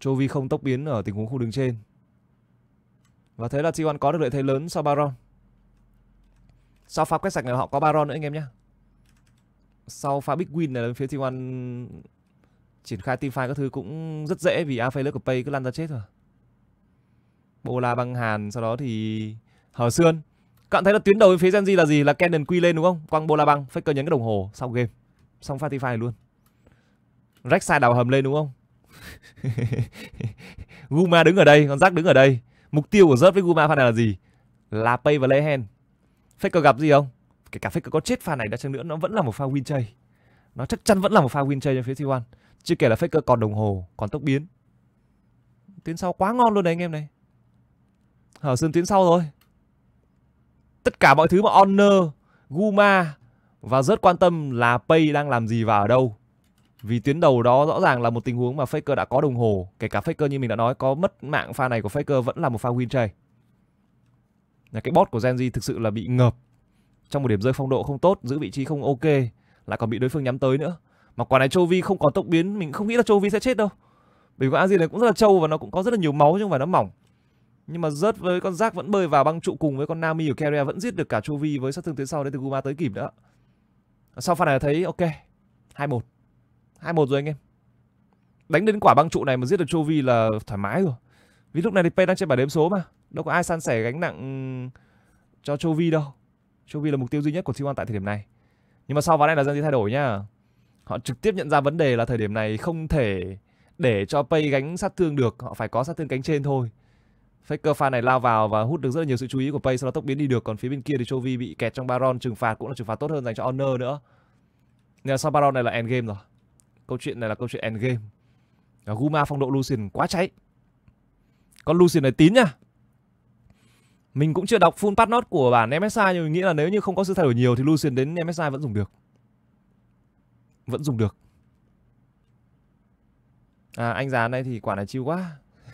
Chovy không tốc biến ở tình huống khu đường trên. Và thế là T1 có được lợi thế lớn sau Baron. Sau pha quét sạch này họ có Baron nữa anh em nhé sau pha big win này phía T1 triển khai team fight các thứ cũng rất dễ vì Aphelios của Pay cứ lăn ra chết rồi. Bola băng hàn sau đó thì Hở Sươn. Các bạn thấy là tuyến đầu bên phía Genji là gì? Là Cannon quy lên đúng không? Quăng Bola băng, Faker nhấn cái đồng hồ xong game. Xong pha team luôn. Rách sai đào hầm lên đúng không? Guma đứng ở đây, còn Jack đứng ở đây. Mục tiêu của Rớt với Guma pha này là gì? Là Pay và Lehen. Faker gặp gì không? cái cả Faker có chết pha này đã chăng nữa nó vẫn là một pha win chase nó chắc chắn vẫn là một pha win chase cho phía C1 chưa kể là Faker còn đồng hồ còn tốc biến tuyến sau quá ngon luôn đấy anh em này hở sơn tuyến sau rồi tất cả mọi thứ mà honor guma và rất quan tâm là pay đang làm gì và ở đâu vì tuyến đầu đó rõ ràng là một tình huống mà Faker đã có đồng hồ Kể cả Faker như mình đã nói có mất mạng pha này của Faker vẫn là một pha win trade Cái bot của Genji thực sự là bị ngợp trong một điểm rơi phong độ không tốt giữ vị trí không ok lại còn bị đối phương nhắm tới nữa mà quả này châu vi không có tốc biến mình không nghĩ là châu vi sẽ chết đâu bởi vì con Azir này cũng rất là trâu và nó cũng có rất là nhiều máu nhưng mà nó mỏng nhưng mà rớt với con rác vẫn bơi vào băng trụ cùng với con Nami của Keria vẫn giết được cả châu Vi với sát thương tuyến sau đến từ Guma tới kịp đó. Sau pha này thấy ok. hai một hai một rồi anh em. Đánh đến quả băng trụ này mà giết được châu Vi là thoải mái rồi. Vì lúc này thì Pay đang trên bảng đếm số mà. Đâu có ai san sẻ gánh nặng cho châu Vi đâu. Chobi là mục tiêu duy nhất của C1 tại thời điểm này. Nhưng mà sau ván này là dân gì thay đổi nhá. Họ trực tiếp nhận ra vấn đề là thời điểm này không thể để cho Pay gánh sát thương được, họ phải có sát thương cánh trên thôi. Faker Fan này lao vào và hút được rất là nhiều sự chú ý của Pay sau đó tốc biến đi được, còn phía bên kia thì Chovy bị kẹt trong Baron, trừng phạt cũng là trừng phạt tốt hơn dành cho Honor nữa. Nên là sau Baron này là end game rồi. Câu chuyện này là câu chuyện end game. Guma phong độ Lucian quá cháy. Con Lucian này tín nha, mình cũng chưa đọc full patch note của bản MSI nhưng mình nghĩ là nếu như không có sự thay đổi nhiều thì Lucian đến MSI vẫn dùng được. Vẫn dùng được. À anh già này thì quả này chiêu quá.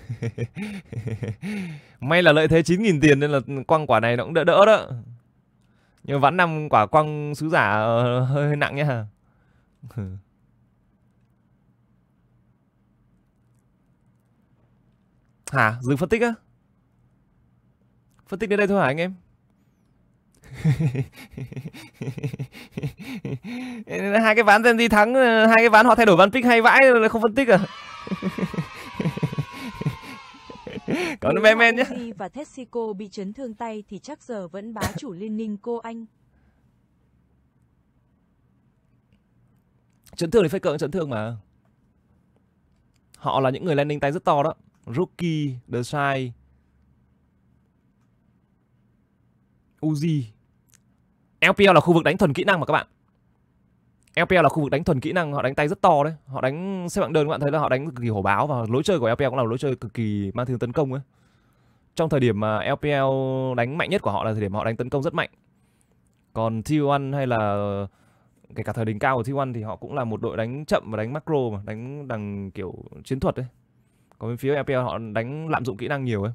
May là lợi thế 9.000 tiền nên là quăng quả này nó cũng đỡ đỡ đó. Nhưng vắn năm quả quăng sứ giả ờ, hơi, hơi nặng nhá. Hả? Dừng phân tích á? Phân tích đến đây thôi hả anh em? hai cái ván Gen Z thắng, ờ, hai cái ván họ thay đổi ván pick hay vãi là không phân tích à? còn ơn men men nhé. Và Tessico bị chấn thương tay thì chắc giờ vẫn bá chủ liên minh cô anh. Chấn thương thì phải cỡ chấn thương mà. Họ là những người landing tay rất to đó. Rookie, The Shine, Uzi LPL là khu vực đánh thuần kỹ năng mà các bạn LPL là khu vực đánh thuần kỹ năng họ đánh tay rất to đấy họ đánh xếp hạng đơn các bạn thấy là họ đánh cực kỳ hổ báo và lối chơi của LPL cũng là lối chơi cực kỳ mang thương tấn công ấy trong thời điểm mà LPL đánh mạnh nhất của họ là thời điểm họ đánh tấn công rất mạnh còn T1 hay là kể cả thời đỉnh cao của T1 thì họ cũng là một đội đánh chậm và đánh macro mà đánh đằng kiểu chiến thuật đấy còn bên phía LPL họ đánh lạm dụng kỹ năng nhiều ấy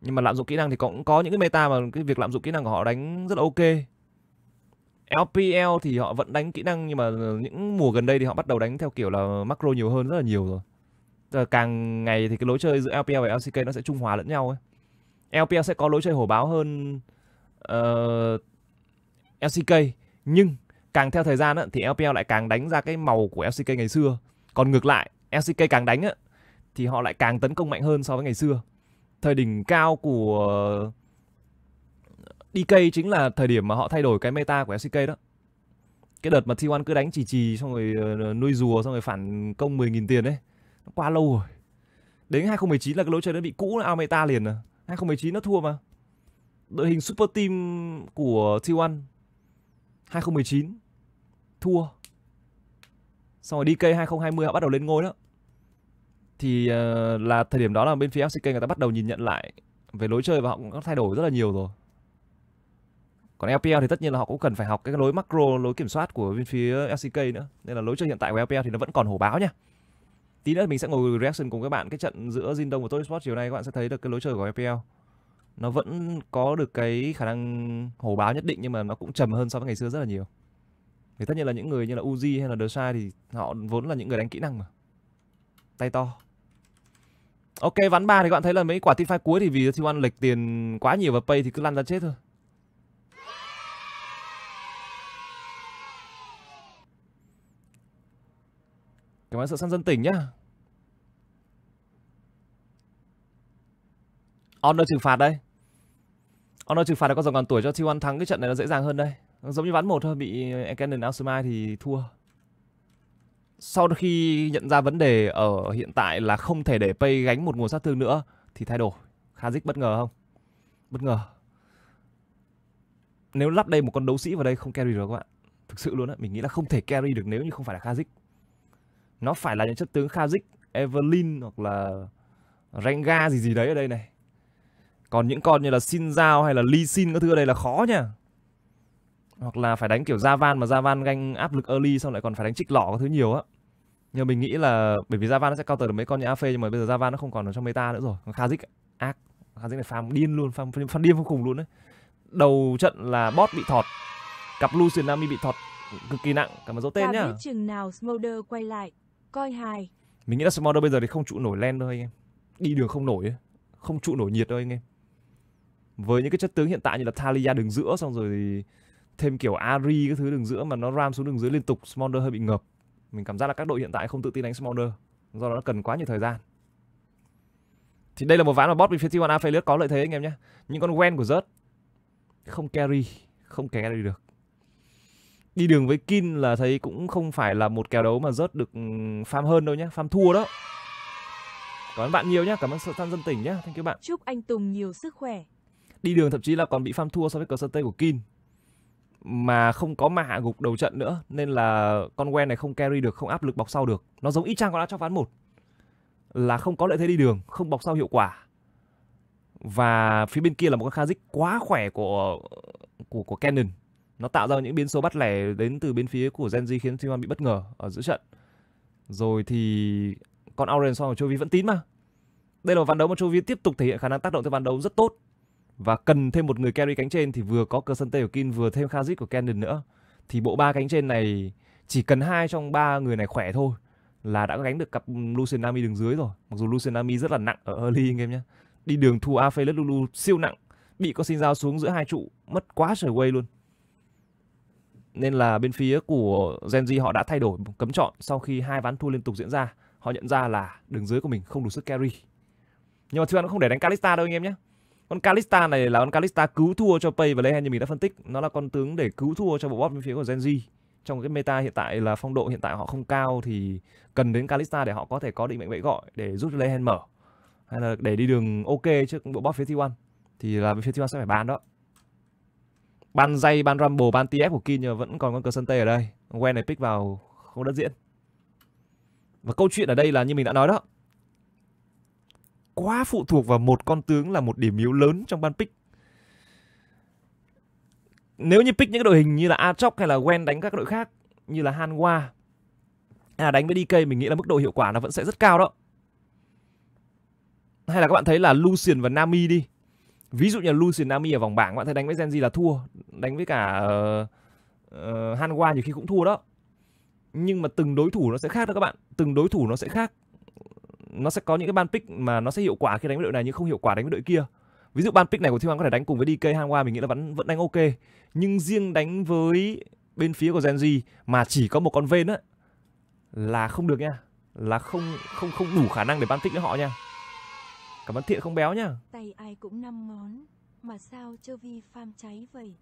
nhưng mà lạm dụng kỹ năng thì cũng có những cái meta mà cái việc lạm dụng kỹ năng của họ đánh rất là ok LPL thì họ vẫn đánh kỹ năng nhưng mà những mùa gần đây thì họ bắt đầu đánh theo kiểu là macro nhiều hơn rất là nhiều rồi. Giờ càng ngày thì cái lối chơi giữa LPL và LCK nó sẽ trung hòa lẫn nhau ấy. LPL sẽ có lối chơi hổ báo hơn uh, ờ, LCK nhưng càng theo thời gian á, thì LPL lại càng đánh ra cái màu của LCK ngày xưa. Còn ngược lại, LCK càng đánh á, thì họ lại càng tấn công mạnh hơn so với ngày xưa thời đỉnh cao của DK chính là thời điểm mà họ thay đổi cái meta của FCK đó cái đợt mà T1 cứ đánh trì trì xong rồi ờ, nuôi rùa xong rồi phản công 10.000 tiền ấy nó quá lâu rồi đến 2019 là cái lối chơi nó bị cũ nó ao meta liền à 2019 nó thua mà đội hình super team của T1 2019 thua xong rồi DK 2020 họ bắt đầu lên ngôi đó thì uh, là thời điểm đó là bên phía FCK người ta bắt đầu nhìn nhận lại về lối chơi và họ cũng thay đổi rất là nhiều rồi. Còn LPL thì tất nhiên là họ cũng cần phải học cái lối macro, lối kiểm soát của bên phía FCK nữa. Nên là lối chơi hiện tại của LPL thì nó vẫn còn hổ báo nha. Tí nữa mình sẽ ngồi reaction cùng các bạn cái trận giữa Jin Đông và Toy Sport chiều nay các bạn sẽ thấy được cái lối chơi của LPL. Nó vẫn có được cái khả năng hổ báo nhất định nhưng mà nó cũng trầm hơn so với ngày xưa rất là nhiều. Thì tất nhiên là những người như là Uzi hay là Desai thì họ vốn là những người đánh kỹ năng mà. Tay to, Ok ván 3 thì các bạn thấy là mấy quả tin phai cuối thì vì T1 lệch tiền quá nhiều và pay thì cứ lăn ra chết thôi. Cảm ơn sợ săn dân tỉnh nhá. Honor trừng phạt đây. Honor trừng phạt là con rồng còn tuổi cho T1 thắng cái trận này nó dễ dàng hơn đây. Giống như ván 1 thôi bị Cannon Alchemy thì thua sau khi nhận ra vấn đề ở hiện tại là không thể để Pay gánh một nguồn sát thương nữa thì thay đổi. Khazik bất ngờ không? Bất ngờ. Nếu lắp đây một con đấu sĩ vào đây không carry được các bạn. Thực sự luôn á, mình nghĩ là không thể carry được nếu như không phải là Khazik. Nó phải là những chất tướng Khazik, Evelyn hoặc là Renga gì gì đấy ở đây này. Còn những con như là Xin dao hay là Lee Sin các thứ ở đây là khó nha hoặc là phải đánh kiểu Javan mà Javan ganh áp lực early xong lại còn phải đánh trích lỏ có thứ nhiều á nhưng mình nghĩ là bởi vì Javan nó sẽ counter được mấy con như AFE nhưng mà bây giờ Javan nó không còn ở trong meta nữa rồi Kha'Zix ác Kha'Zix này farm điên luôn farm, farm điên vô cùng luôn đấy đầu trận là bot bị thọt cặp Lucian Nami bị thọt cực kỳ nặng cả mà dấu tên nhá biết chừng nào Smolder quay lại coi hài mình nghĩ là Smolder bây giờ thì không trụ nổi len đâu anh em đi đường không nổi không trụ nổi nhiệt đâu anh em với những cái chất tướng hiện tại như là Thalia đường giữa xong rồi thì thêm kiểu Ari cái thứ đường giữa mà nó ram xuống đường dưới liên tục Smolder hơi bị ngợp mình cảm giác là các đội hiện tại không tự tin đánh Smolder do đó nó cần quá nhiều thời gian thì đây là một ván mà bot bên 51 Aphelios có lợi thế anh em nhé những con quen của rớt không carry không carry được đi đường với Kin là thấy cũng không phải là một kèo đấu mà rớt được ừ, farm hơn đâu nhé farm thua đó cảm ơn bạn nhiều nhé cảm ơn sự tham dân tỉnh nhé thank you bạn chúc anh Tùng nhiều sức khỏe đi đường thậm chí là còn bị farm thua so với cờ sân tây của Kin mà không có mà hạ gục đầu trận nữa nên là con Wen này không carry được, không áp lực bọc sau được. Nó giống y chang con đã cho ván một là không có lợi thế đi đường, không bọc sau hiệu quả. Và phía bên kia là một con Kha'Zix quá khỏe của của của Canon. Nó tạo ra những biến số bắt lẻ đến từ bên phía của Genji khiến T1 bị bất ngờ ở giữa trận. Rồi thì con Auren Song của Chovy vẫn tín mà. Đây là một ván đấu mà Chovy tiếp tục thể hiện khả năng tác động tới ván đấu rất tốt và cần thêm một người carry cánh trên thì vừa có cơ Kersante của Kin vừa thêm Khazic của Cannon nữa thì bộ ba cánh trên này chỉ cần hai trong ba người này khỏe thôi là đã gánh được cặp Lucian Nami đường dưới rồi mặc dù Lucian Nami rất là nặng ở early anh em nhé đi đường thu Afelet Lulu siêu nặng bị có sinh dao xuống giữa hai trụ mất quá trời quay luôn nên là bên phía của Genji họ đã thay đổi cấm chọn sau khi hai ván thua liên tục diễn ra họ nhận ra là đường dưới của mình không đủ sức carry nhưng mà Thuan cũng không để đánh Kalista đâu anh em nhé con Kalista này là con Kalista cứu thua cho Pay và Lehen như mình đã phân tích. Nó là con tướng để cứu thua cho bộ bot bên phía của Genji. Trong cái meta hiện tại là phong độ hiện tại họ không cao thì cần đến Kalista để họ có thể có định mệnh vẫy gọi để giúp cho Lehen mở. Hay là để đi đường ok trước bộ bot phía T1. Thì là phía T1 sẽ phải ban đó. Ban dây, ban Rumble, ban TF của Kin nhưng mà vẫn còn con cờ sân tê ở đây. Quen này pick vào không đất diễn. Và câu chuyện ở đây là như mình đã nói đó, quá phụ thuộc vào một con tướng là một điểm yếu lớn trong ban pick nếu như pick những cái đội hình như là Atrox hay là Wen đánh các đội khác như là Hanwa à đánh với DK mình nghĩ là mức độ hiệu quả nó vẫn sẽ rất cao đó hay là các bạn thấy là Lucian và Nami đi ví dụ như là Lucian Nami ở vòng bảng các bạn thấy đánh với Genji là thua đánh với cả uh, ờ, uh, ờ, Hanwa nhiều khi cũng thua đó nhưng mà từng đối thủ nó sẽ khác đó các bạn từng đối thủ nó sẽ khác nó sẽ có những cái ban pick mà nó sẽ hiệu quả khi đánh với đội này nhưng không hiệu quả đánh với đội kia ví dụ ban pick này của Thiên Hoàng có thể đánh cùng với DK Hang Hangwa mình nghĩ là vẫn vẫn đánh ok nhưng riêng đánh với bên phía của Genji mà chỉ có một con ven á là không được nha là không không không đủ khả năng để ban pick với họ nha cảm ơn thiện không béo nha tay ai cũng năm ngón mà sao chơi vi pham cháy vậy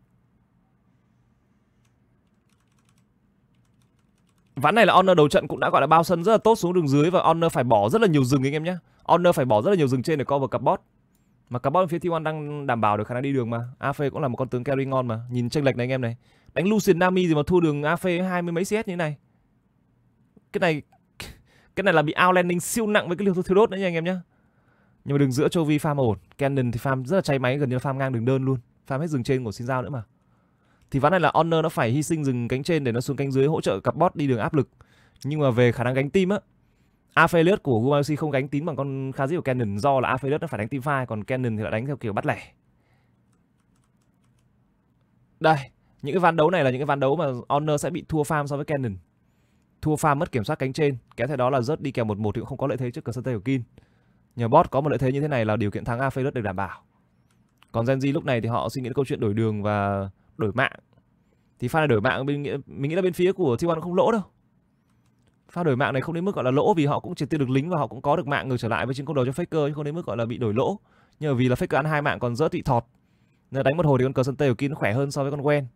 ván này là Honor đầu trận cũng đã gọi là bao sân rất là tốt xuống đường dưới và Honor phải bỏ rất là nhiều rừng anh em nhé. Honor phải bỏ rất là nhiều rừng trên để cover cặp bot. Mà cặp bot phía T1 đang đảm bảo được khả năng đi đường mà. AFE cũng là một con tướng carry ngon mà. Nhìn tranh lệch này anh em này. Đánh Lucian Nami gì mà thua đường AFE mươi mấy CS như thế này. Cái này cái này là bị outlanding siêu nặng với cái liều thuốc thiếu đốt đấy nha anh em nhé. Nhưng mà đường giữa Chovy farm ổn, Cannon thì farm rất là cháy máy gần như farm ngang đường đơn luôn. Farm hết rừng trên của Xin Giao nữa mà thì ván này là Honor nó phải hy sinh dừng cánh trên để nó xuống cánh dưới hỗ trợ cặp bot đi đường áp lực nhưng mà về khả năng gánh team á Aphelios của Gumayusi không gánh tín bằng con Kha'Zix của Cannon do là Aphelios nó phải đánh team fight còn Cannon thì lại đánh theo kiểu bắt lẻ đây những cái ván đấu này là những cái ván đấu mà Honor sẽ bị thua farm so với Cannon thua farm mất kiểm soát cánh trên kéo theo đó là rớt đi kèo một một thì cũng không có lợi thế trước cờ sân tây của Kin nhờ bot có một lợi thế như thế này là điều kiện thắng Aphelios được đảm bảo còn Genji lúc này thì họ suy nghĩ câu chuyện đổi đường và đổi mạng thì pha này đổi mạng mình nghĩ, mình nghĩ là bên phía của T1 không lỗ đâu pha đổi mạng này không đến mức gọi là lỗ vì họ cũng triệt tiêu được lính và họ cũng có được mạng ngược trở lại với chiến công đồ cho Faker chứ không đến mức gọi là bị đổi lỗ nhưng mà vì là Faker ăn hai mạng còn dỡ tị thọt nên đánh một hồi thì con cờ sân tê của Kin khỏe hơn so với con quen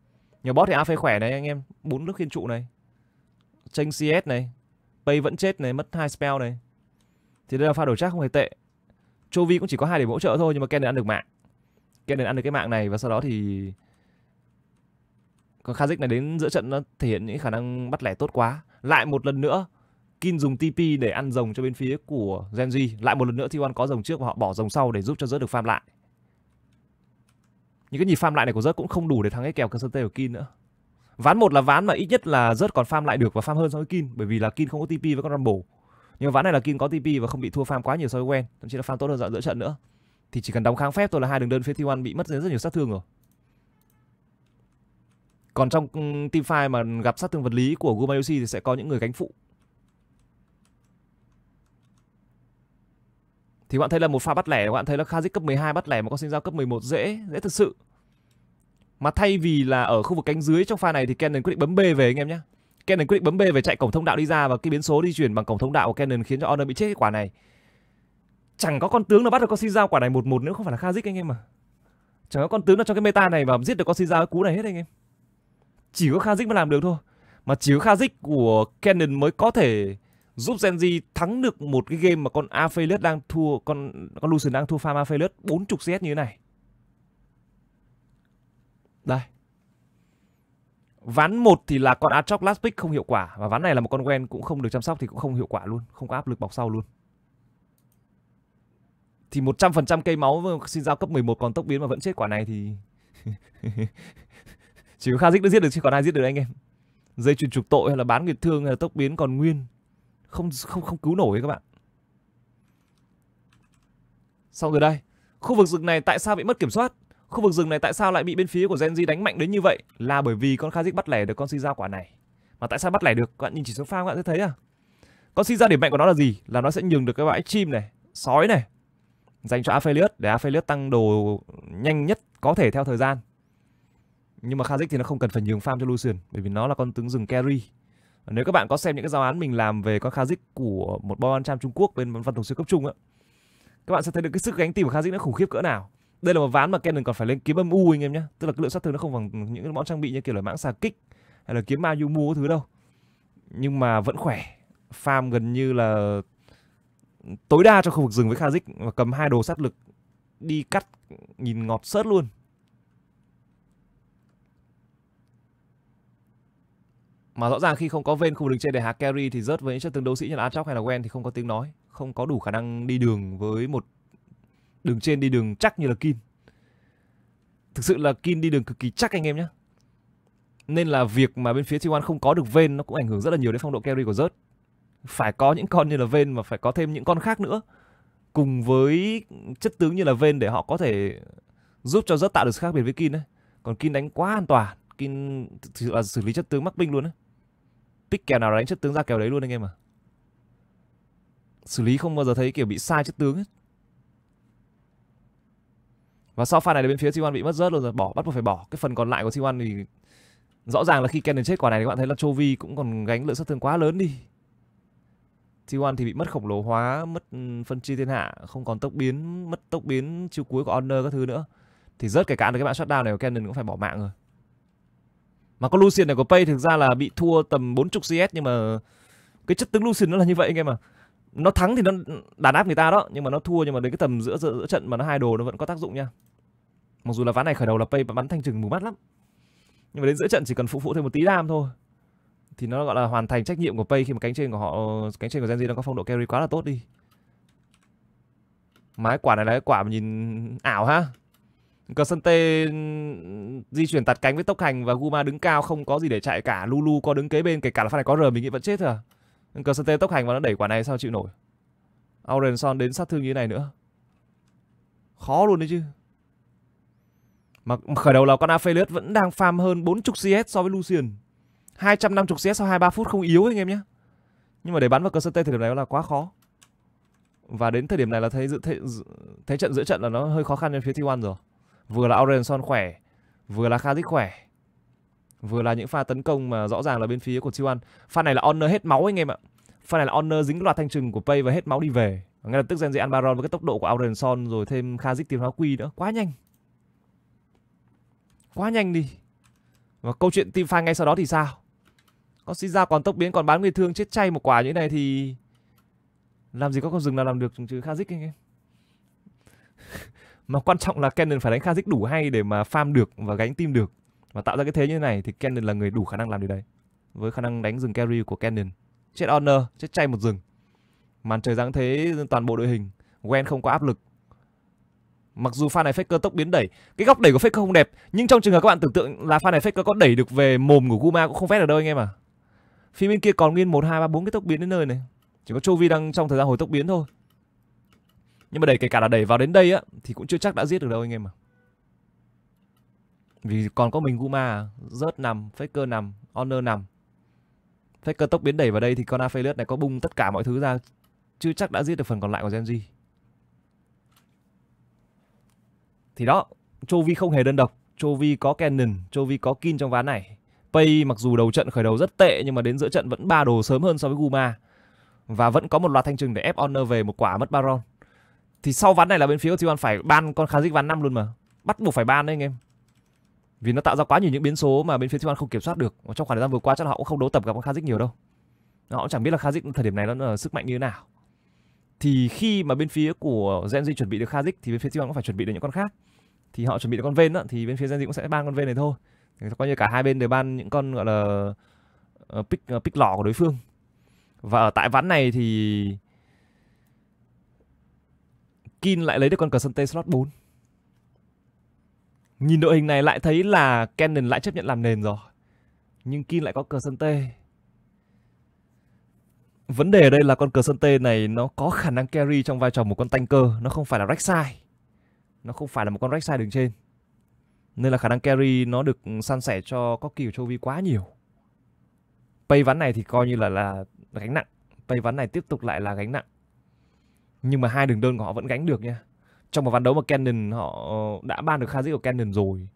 nhờ bot thì A khỏe này anh em bốn nước khiên trụ này tranh CS này Pay vẫn chết này mất hai spell này thì đây là pha đổi chắc không hề tệ Chovy cũng chỉ có hai để hỗ trợ thôi nhưng mà Ken ăn được mạng Ken ăn được cái mạng này và sau đó thì còn Khazik này đến giữa trận nó thể hiện những khả năng bắt lẻ tốt quá. Lại một lần nữa, Kim dùng TP để ăn rồng cho bên phía của Genji. Lại một lần nữa T1 có rồng trước và họ bỏ rồng sau để giúp cho rớt được farm lại. Những cái nhịp farm lại này của rớt cũng không đủ để thắng cái kèo cơ của Kim nữa. Ván một là ván mà ít nhất là rớt còn farm lại được và farm hơn so với Kim bởi vì là Kim không có TP với con Rumble. Nhưng ván này là Kim có TP và không bị thua farm quá nhiều so với Wen, thậm chí là farm tốt hơn dạo giữa trận nữa. Thì chỉ cần đóng kháng phép thôi là hai đường đơn phía T1 bị mất rất nhiều sát thương rồi. Còn trong ừ, team fight mà gặp sát thương vật lý của Gumayoshi thì sẽ có những người gánh phụ. Thì bạn thấy là một pha bắt lẻ, bạn thấy là Khazik cấp 12 bắt lẻ mà con sinh giao cấp 11 dễ, dễ thực sự. Mà thay vì là ở khu vực cánh dưới trong pha này thì Canon quyết định bấm B về anh em nhé. Canon quyết định bấm B về chạy cổng thông đạo đi ra và cái biến số di chuyển bằng cổng thông đạo của Canon khiến cho Honor bị chết cái quả này. Chẳng có con tướng nào bắt được con sinh giao quả này một một nữa không phải là Khazik anh em mà. Chẳng có con tướng nào trong cái meta này mà giết được con sinh giao cú này hết anh em chỉ có Khazik mới làm được thôi mà chỉ có Khazik của Canon mới có thể giúp Genji thắng được một cái game mà con Aphelios đang thua con con Lucian đang thua farm Aphelios 40 CS như thế này đây Ván 1 thì là con Atrox last pick không hiệu quả Và ván này là một con Gwen cũng không được chăm sóc thì cũng không hiệu quả luôn Không có áp lực bọc sau luôn Thì 100% cây máu xin giao cấp 11 còn tốc biến mà vẫn chết quả này thì chỉ có kha dích đã giết được chứ còn ai giết được anh em dây chuyền trục tội hay là bán nguyệt thương hay là tốc biến còn nguyên không không không cứu nổi các bạn xong rồi đây khu vực rừng này tại sao bị mất kiểm soát khu vực rừng này tại sao lại bị bên phía của Genji đánh mạnh đến như vậy là bởi vì con Kha'Zix bắt lẻ được con sinh ra quả này mà tại sao bắt lẻ được các bạn nhìn chỉ số pha các bạn sẽ thấy à con sinh ra điểm mạnh của nó là gì là nó sẽ nhường được cái bãi chim này sói này dành cho Aphelios để Aphelios tăng đồ nhanh nhất có thể theo thời gian nhưng mà Kha'Zix thì nó không cần phải nhường farm cho Lucian bởi vì nó là con tướng rừng carry nếu các bạn có xem những cái giao án mình làm về con Kha'Zix của một bo An Cham Trung Quốc bên văn phòng siêu cấp trung á các bạn sẽ thấy được cái sức gánh tìm của Kha'Zix nó khủng khiếp cỡ nào đây là một ván mà Canon còn phải lên kiếm âm u anh em nhé tức là cái lượng sát thương nó không bằng những cái món trang bị như kiểu là mãng xà kích hay là kiếm ma du mua thứ đâu nhưng mà vẫn khỏe farm gần như là tối đa cho khu vực rừng với Kha'Zix và cầm hai đồ sát lực đi cắt nhìn ngọt sớt luôn mà rõ ràng khi không có ven khu vực trên để hạ carry thì rớt với những chất tướng đấu sĩ như là Atrox hay là Gwen thì không có tiếng nói không có đủ khả năng đi đường với một đường trên đi đường chắc như là Kim thực sự là Kim đi đường cực kỳ chắc anh em nhé nên là việc mà bên phía T1 không có được ven nó cũng ảnh hưởng rất là nhiều đến phong độ carry của rớt phải có những con như là ven mà phải có thêm những con khác nữa cùng với chất tướng như là ven để họ có thể giúp cho rất tạo được sự khác biệt với kim đấy. Còn kim đánh quá an toàn, kim thực sự là xử lý chất tướng mắc binh luôn đấy pick kèo nào đánh chất tướng ra kèo đấy luôn anh em à xử lý không bao giờ thấy kiểu bị sai chất tướng hết và sau pha này thì bên phía C1 bị mất rớt luôn rồi, bỏ bắt buộc phải bỏ. Cái phần còn lại của C1 thì rõ ràng là khi Ken chết quả này thì các bạn thấy là Chovy cũng còn gánh lượng sát thương quá lớn đi. C1 thì bị mất khổng lồ hóa, mất ừ, phân chia thiên hạ, không còn tốc biến, mất tốc biến chiêu cuối của Honor các thứ nữa. Thì rớt cái cản được các bạn shutdown này của Canon cũng phải bỏ mạng rồi. Mà con Lucian này của Pay thực ra là bị thua tầm 40 CS nhưng mà cái chất tướng Lucian nó là như vậy anh em à. Nó thắng thì nó đàn áp người ta đó, nhưng mà nó thua nhưng mà đến cái tầm giữa giữa, giữa trận mà nó hai đồ nó vẫn có tác dụng nha. Mặc dù là ván này khởi đầu là Pay bắn thanh trừng mù mắt lắm. Nhưng mà đến giữa trận chỉ cần phụ phụ thêm một tí đam thôi. Thì nó gọi là hoàn thành trách nhiệm của Pay khi mà cánh trên của họ cánh trên của Genji nó có phong độ carry quá là tốt đi. mái quả này là cái quả mà nhìn ảo ha Constante di chuyển tạt cánh với tốc hành và Guma đứng cao không có gì để chạy cả. Lulu có đứng kế bên kể cả là phát này có R mình nghĩ vẫn chết thôi à. Constante tốc hành và nó đẩy quả này sao chịu nổi. Auren Son đến sát thương như thế này nữa. Khó luôn đấy chứ. Mà khởi đầu là con Aphelios vẫn đang farm hơn 40 CS so với Lucian. 250 CS sau 23 phút không yếu anh em nhé. Nhưng mà để bắn vào Constante thời điểm này là quá khó. Và đến thời điểm này là thấy, thấy, thấy trận giữa trận là nó hơi khó khăn trên phía T1 rồi. Vừa là Oren Son khỏe, vừa là Khazik khỏe. Vừa là những pha tấn công mà rõ ràng là bên phía của Siwan. Pha này là Honor hết máu anh em ạ. Pha này là Honor dính loạt thanh trừng của Pay và hết máu đi về. Ngay lập tức Genji Albaron với cái tốc độ của Oren Son rồi thêm Khazik tiến hóa quy nữa. Quá nhanh. Quá nhanh đi. Và câu chuyện team fight ngay sau đó thì sao? Có xin ra còn tốc biến còn bán người thương chết chay một quả như thế này thì làm gì có con rừng nào làm được chứ Khazik anh em mà quan trọng là Canon phải đánh Kha'Zix đủ hay để mà farm được và gánh team được và tạo ra cái thế như này thì Canon là người đủ khả năng làm điều đấy với khả năng đánh rừng carry của Canon chết honor chết chay một rừng màn trời giáng thế toàn bộ đội hình Gwen không có áp lực Mặc dù pha này Faker tốc biến đẩy Cái góc đẩy của Faker không đẹp Nhưng trong trường hợp các bạn tưởng tượng là pha này Faker có đẩy được về mồm của Guma cũng không vét ở đâu anh em à Phía bên kia còn nguyên một hai ba bốn cái tốc biến đến nơi này Chỉ có Vi đang trong thời gian hồi tốc biến thôi nhưng mà đẩy kể cả là đẩy vào đến đây á thì cũng chưa chắc đã giết được đâu anh em ạ à. vì còn có mình guma rớt nằm faker nằm honor nằm faker tốc biến đẩy vào đây thì con aphelios này có bung tất cả mọi thứ ra chưa chắc đã giết được phần còn lại của genji thì đó Chovy không hề đơn độc Chovy có Cannon, Chovy có Kin trong ván này Pay mặc dù đầu trận khởi đầu rất tệ nhưng mà đến giữa trận vẫn ba đồ sớm hơn so với Guma và vẫn có một loạt thanh trừng để ép Honor về một quả mất Baron thì sau ván này là bên phía T1 phải ban con Kha'Zix ván 5 luôn mà. Bắt buộc phải ban đấy anh em. Vì nó tạo ra quá nhiều những biến số mà bên phía T1 không kiểm soát được. Trong khoảng thời gian vừa qua chắc là họ cũng không đấu tập gặp con Kha'Zix nhiều đâu. Họ cũng chẳng biết là Kha'Zix thời điểm này nó là sức mạnh như thế nào. Thì khi mà bên phía của Genji chuẩn bị được Kha'Zix thì bên phía T1 cũng phải chuẩn bị được những con khác. Thì họ chuẩn bị được con Vayne thì bên phía Genji cũng sẽ ban con Vayne này thôi. Thì coi như cả hai bên đều ban những con gọi là ờ, pick ờ, pick lò của đối phương. Và ở tại ván này thì Kin lại lấy được con cờ sân Constante slot 4 Nhìn đội hình này lại thấy là Canon lại chấp nhận làm nền rồi Nhưng Kin lại có cờ sân tê Vấn đề ở đây là con cờ sân tê này Nó có khả năng carry trong vai trò một con tanker Nó không phải là rack side Nó không phải là một con rack side đường trên Nên là khả năng carry nó được san sẻ cho có kiểu châu vi quá nhiều Pay ván này thì coi như là là gánh nặng Pay ván này tiếp tục lại là gánh nặng nhưng mà hai đường đơn của họ vẫn gánh được nha trong một ván đấu mà Canon họ ờ, đã ban được Khazik của Canon rồi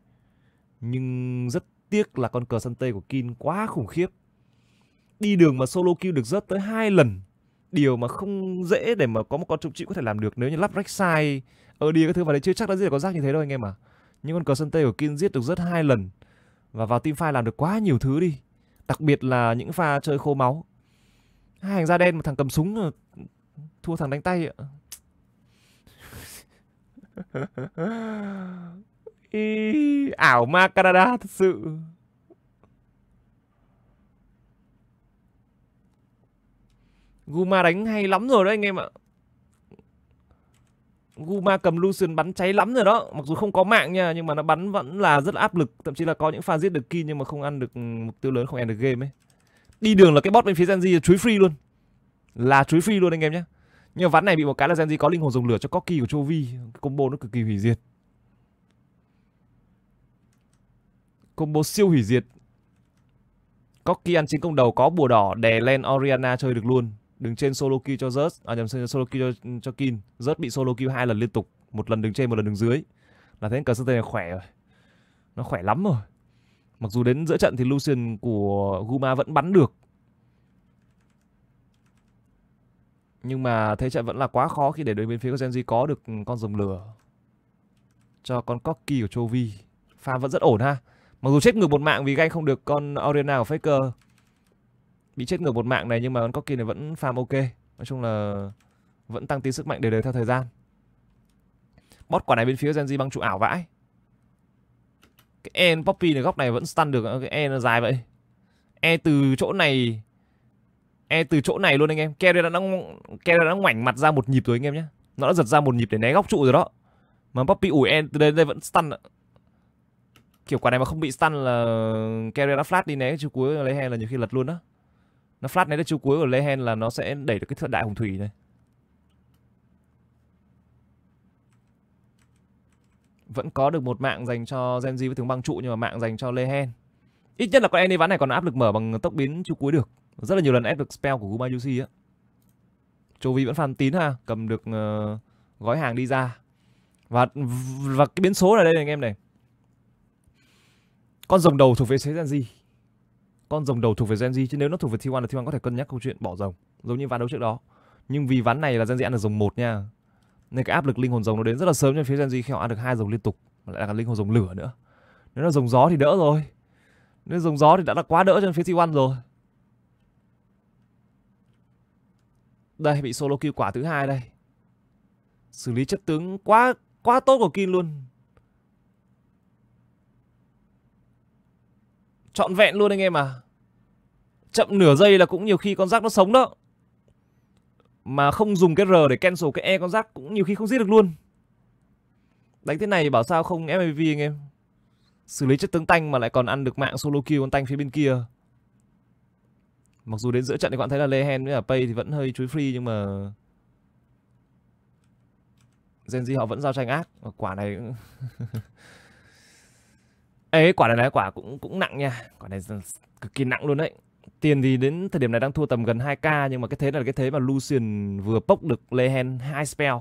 nhưng rất tiếc là con cờ sân tây của Kin quá khủng khiếp đi đường mà solo kill được rớt tới hai lần điều mà không dễ để mà có một con trục trị có thể làm được nếu như lắp rách sai ở ờ, đi cái thứ vào đấy chưa chắc đã giết được con rác như thế đâu anh em à nhưng con cờ sân tây của Kin giết được rất hai lần và vào team fight làm được quá nhiều thứ đi đặc biệt là những pha chơi khô máu hai hàng da đen một thằng cầm súng ờ, thua thằng đánh tay ạ Ý, ảo ma Canada thật sự Guma đánh hay lắm rồi đấy anh em ạ Guma cầm Lucian bắn cháy lắm rồi đó Mặc dù không có mạng nha Nhưng mà nó bắn vẫn là rất áp lực Thậm chí là có những pha giết được Ki Nhưng mà không ăn được ừ, mục tiêu lớn Không ăn được game ấy Đi đường là cái bot bên phía Genji là chuối free luôn Là chuối free luôn anh em nhé nhưng ván này bị một cái là Genji có linh hồn dùng lửa cho Corki của Chovy combo nó cực kỳ hủy diệt combo siêu hủy diệt Corki ăn trên công đầu có bùa đỏ đè lên Oriana chơi được luôn đứng trên solo kill cho Zerg à nhầm solo kill cho, cho Kin Zerg bị solo kill hai lần liên tục một lần đứng trên một lần đứng dưới là thế cờ sân này khỏe rồi nó khỏe lắm rồi mặc dù đến giữa trận thì Lucian của Guma vẫn bắn được Nhưng mà thế trận vẫn là quá khó khi để đội bên phía của Genji có được con rồng lửa cho con Corki của Chovy. Pha vẫn rất ổn ha. Mặc dù chết ngược một mạng vì ganh không được con Oriana của Faker. Bị chết ngược một mạng này nhưng mà con Corki này vẫn farm ok. Nói chung là vẫn tăng tí sức mạnh đều đều theo thời gian. Bot quả này bên phía Genji băng trụ ảo vãi. Cái E Poppy này góc này vẫn stun được cái E nó dài vậy. E từ chỗ này E từ chỗ này luôn anh em. Kerry đã, đã Kerry đã ngoảnh mặt ra một nhịp rồi anh em nhé. Nó đã giật ra một nhịp để né góc trụ rồi đó. Mà Poppy ủi E từ đây đây vẫn stun. Kiểu quả này mà không bị stun là Kerry đã flash đi né chiêu cuối lấy hen là nhiều khi lật luôn đó. Nó flash né được chiêu cuối của lấy hen là nó sẽ đẩy được cái thượng đại hồng thủy này. vẫn có được một mạng dành cho Genji với tướng băng trụ nhưng mà mạng dành cho Lehen. Ít nhất là con Eni ván này còn áp lực mở bằng tốc biến chú cuối được. Rất là nhiều lần ép được spell của Gumayushi á. Chovy vẫn farm tín ha, cầm được uh, gói hàng đi ra. Và và cái biến số là đây này anh em này. Con rồng đầu thuộc về Gen Z. Con rồng đầu thuộc về Gen Z chứ nếu nó thuộc về T1 là T1 có thể cân nhắc câu chuyện bỏ rồng, giống như ván đấu trước đó. Nhưng vì ván này là Gen Z ăn được rồng một nha. Nên cái áp lực linh hồn rồng nó đến rất là sớm cho phía Gen Z khi họ ăn được hai rồng liên tục, mà lại là linh hồn rồng lửa nữa. Nếu là rồng gió thì đỡ rồi. Nếu rồng gió thì đã là quá đỡ cho phía T1 rồi. Đây bị solo kill quả thứ hai đây. Xử lý chất tướng quá quá tốt của Kin luôn. Trọn vẹn luôn anh em à. Chậm nửa giây là cũng nhiều khi con rác nó sống đó. Mà không dùng cái R để cancel cái E con rác cũng nhiều khi không giết được luôn. Đánh thế này bảo sao không MVP anh em. Xử lý chất tướng tanh mà lại còn ăn được mạng solo kill con tanh phía bên kia. Mặc dù đến giữa trận thì các bạn thấy là Lehen với là Pay thì vẫn hơi chuối free nhưng mà Genji họ vẫn giao tranh ác. Quả này Ê, quả này là quả cũng cũng nặng nha. Quả này cực kỳ nặng luôn đấy. Tiền thì đến thời điểm này đang thua tầm gần 2k nhưng mà cái thế này là cái thế mà Lucian vừa bốc được Lehen hai spell.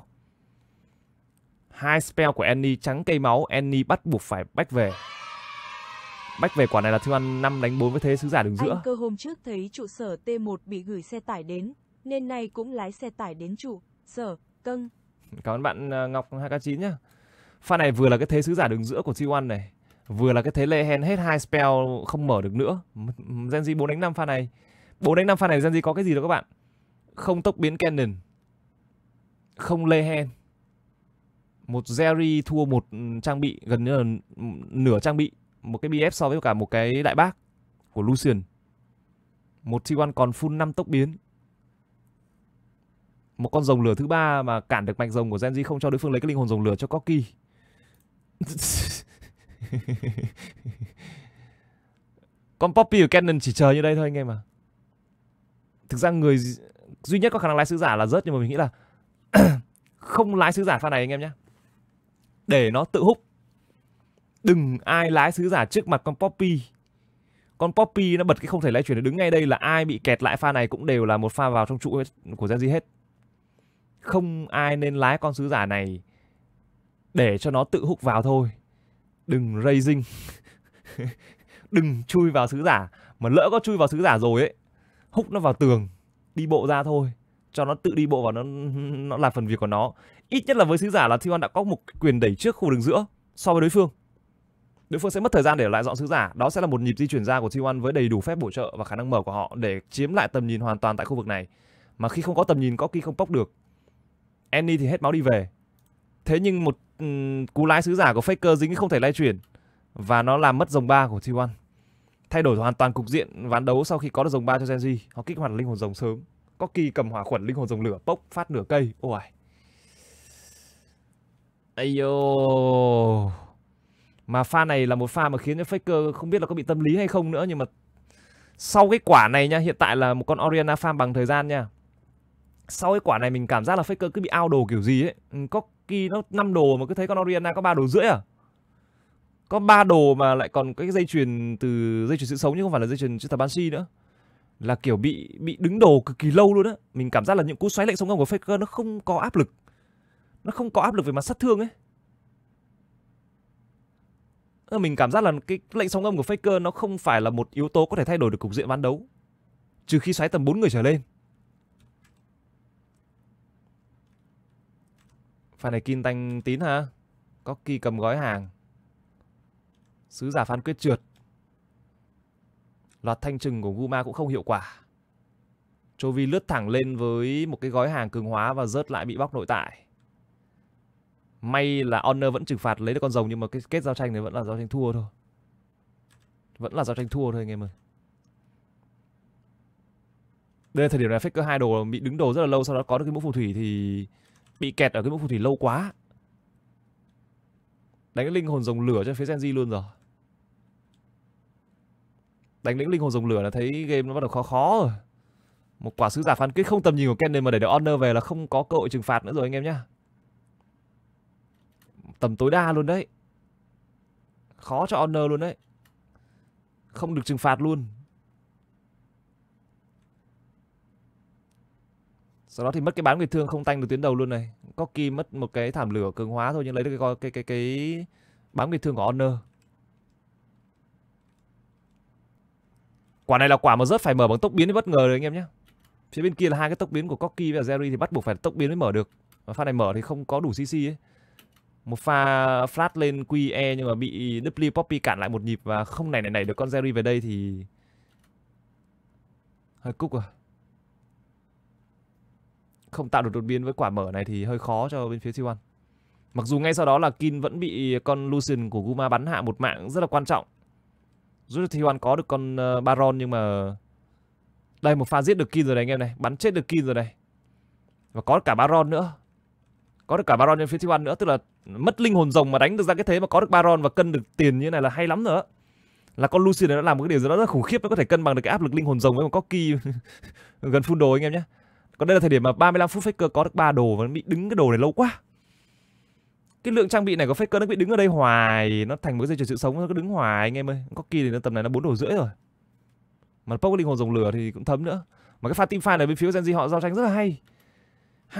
Hai spell của Annie trắng cây máu, Annie bắt buộc phải bách về. Bách về quả này là Thương 5 đánh 4 với thế sứ giả đứng giữa. Anh cơ hôm trước thấy trụ sở T1 bị gửi xe tải đến, nên nay cũng lái xe tải đến trụ sở cân. Cảm ơn bạn à, Ngọc 2K9 nhá. Pha này vừa là cái thế sứ giả đứng giữa của T1 này, vừa là cái thế lệ hen hết hai spell không mở được nữa. Genji 4 đánh 5 pha này. 4 đánh 5 pha này Genji có cái gì đâu các bạn? Không tốc biến Cannon. Không lê hen một Jerry thua một ừ, trang bị gần như là ừ, nửa trang bị một cái BF so với cả một cái đại bác của Lucian. Một T1 còn full 5 tốc biến. Một con rồng lửa thứ ba mà cản được mạch rồng của Genji không cho đối phương lấy cái linh hồn rồng lửa cho Koki. con Poppy của Canon chỉ chờ như đây thôi anh em à. Thực ra người duy nhất có khả năng lái sứ giả là rớt nhưng mà mình nghĩ là không lái sứ giả pha này anh em nhé. Để nó tự hút đừng ai lái sứ giả trước mặt con Poppy con Poppy nó bật cái không thể lái chuyển để đứng ngay đây là ai bị kẹt lại pha này cũng đều là một pha vào trong trụ của Genji hết không ai nên lái con sứ giả này để cho nó tự hút vào thôi đừng raising đừng chui vào sứ giả mà lỡ có chui vào sứ giả rồi ấy hút nó vào tường đi bộ ra thôi cho nó tự đi bộ vào nó nó làm phần việc của nó ít nhất là với sứ giả là Thion đã có một quyền đẩy trước khu đường giữa so với đối phương đối phương sẽ mất thời gian để lại dọn sứ giả đó sẽ là một nhịp di chuyển ra của T1 với đầy đủ phép bổ trợ và khả năng mở của họ để chiếm lại tầm nhìn hoàn toàn tại khu vực này mà khi không có tầm nhìn có khi không bóc được Annie thì hết máu đi về thế nhưng một um, cú lái sứ giả của Faker dính không thể lay chuyển và nó làm mất dòng ba của T1 thay đổi hoàn toàn cục diện ván đấu sau khi có được dòng ba cho Genji họ kích hoạt linh hồn rồng sớm có kỳ cầm hỏa khuẩn linh hồn rồng lửa bốc phát nửa cây ôi Ayo mà pha này là một pha mà khiến cho Faker không biết là có bị tâm lý hay không nữa nhưng mà sau cái quả này nha, hiện tại là một con Oriana farm bằng thời gian nha. Sau cái quả này mình cảm giác là Faker cứ bị ao đồ kiểu gì ấy. Ừ, có khi nó 5 đồ mà cứ thấy con Oriana có ba đồ rưỡi à? Có ba đồ mà lại còn cái dây chuyền từ dây chuyền sự sống chứ không phải là dây chuyền chữ thập Si nữa là kiểu bị bị đứng đồ cực kỳ lâu luôn á mình cảm giác là những cú xoáy lệnh sống ngang của faker nó không có áp lực nó không có áp lực về mặt sát thương ấy Tức là mình cảm giác là cái lệnh sóng âm của Faker nó không phải là một yếu tố có thể thay đổi được cục diện ván đấu. Trừ khi xoáy tầm 4 người trở lên. Pha này Kim tanh tín ha. Có kỳ cầm gói hàng. Sứ giả phán quyết trượt. Loạt thanh trừng của Guma cũng không hiệu quả. Chovy lướt thẳng lên với một cái gói hàng cường hóa và rớt lại bị bóc nội tại. May là Honor vẫn trừng phạt lấy được con rồng nhưng mà cái kết giao tranh này vẫn là giao tranh thua thôi. Vẫn là giao tranh thua thôi anh em ơi. Đây là thời điểm này Faker hai đồ bị đứng đồ rất là lâu sau đó có được cái mũ phù thủy thì bị kẹt ở cái mũ phù thủy lâu quá. Đánh linh hồn rồng lửa cho phía Genji luôn rồi. Đánh lĩnh linh hồn rồng lửa là thấy game nó bắt đầu khó khó rồi. Một quả sứ giả phán kích không tầm nhìn của Ken mà để được Honor về là không có cơ hội trừng phạt nữa rồi anh em nhé. Tầm tối đa luôn đấy. Khó cho Honor luôn đấy. Không được trừng phạt luôn. Sau đó thì mất cái bán người thương không tanh được tuyến đầu luôn này. Có kỳ mất một cái thảm lửa cường hóa thôi nhưng lấy được cái cái cái cái bán người thương của Honor. Quả này là quả mà rất phải mở bằng tốc biến thì bất ngờ rồi anh em nhé. Phía bên kia là hai cái tốc biến của Corki và Jerry thì bắt buộc phải tốc biến mới mở được. Và pha này mở thì không có đủ CC ấy một pha flash lên QE nhưng mà bị W Poppy cản lại một nhịp và không này này này được con Jerry về đây thì hơi cúc à không tạo được đột biến với quả mở này thì hơi khó cho bên phía C1 mặc dù ngay sau đó là Kin vẫn bị con Lucian của Guma bắn hạ một mạng rất là quan trọng giúp cho T1 có được con ờ, Baron nhưng mà đây một pha giết được Kin rồi này anh em này bắn chết được Kin rồi này và có cả Baron nữa có được cả baron trên phía tip nữa tức là mất linh hồn rồng mà đánh được ra cái thế mà có được baron và cân được tiền như này là hay lắm nữa là con Lucian nó làm một cái điều gì đó rất khủng khiếp nó có thể cân bằng được cái áp lực linh hồn rồng với một cocky gần full đồ anh em nhé còn đây là thời điểm mà 35 phút Faker có được ba đồ và nó bị đứng cái đồ này lâu quá cái lượng trang bị này của Faker nó bị đứng ở đây hoài nó thành một cái dây chuyền sự sống nó cứ đứng hoài anh em ơi có thì nó tầm này nó bốn đồ rưỡi rồi mà Pokemon linh hồn rồng lửa thì cũng thấm nữa mà cái pha team fight ở bên phía genji họ giao tranh rất là hay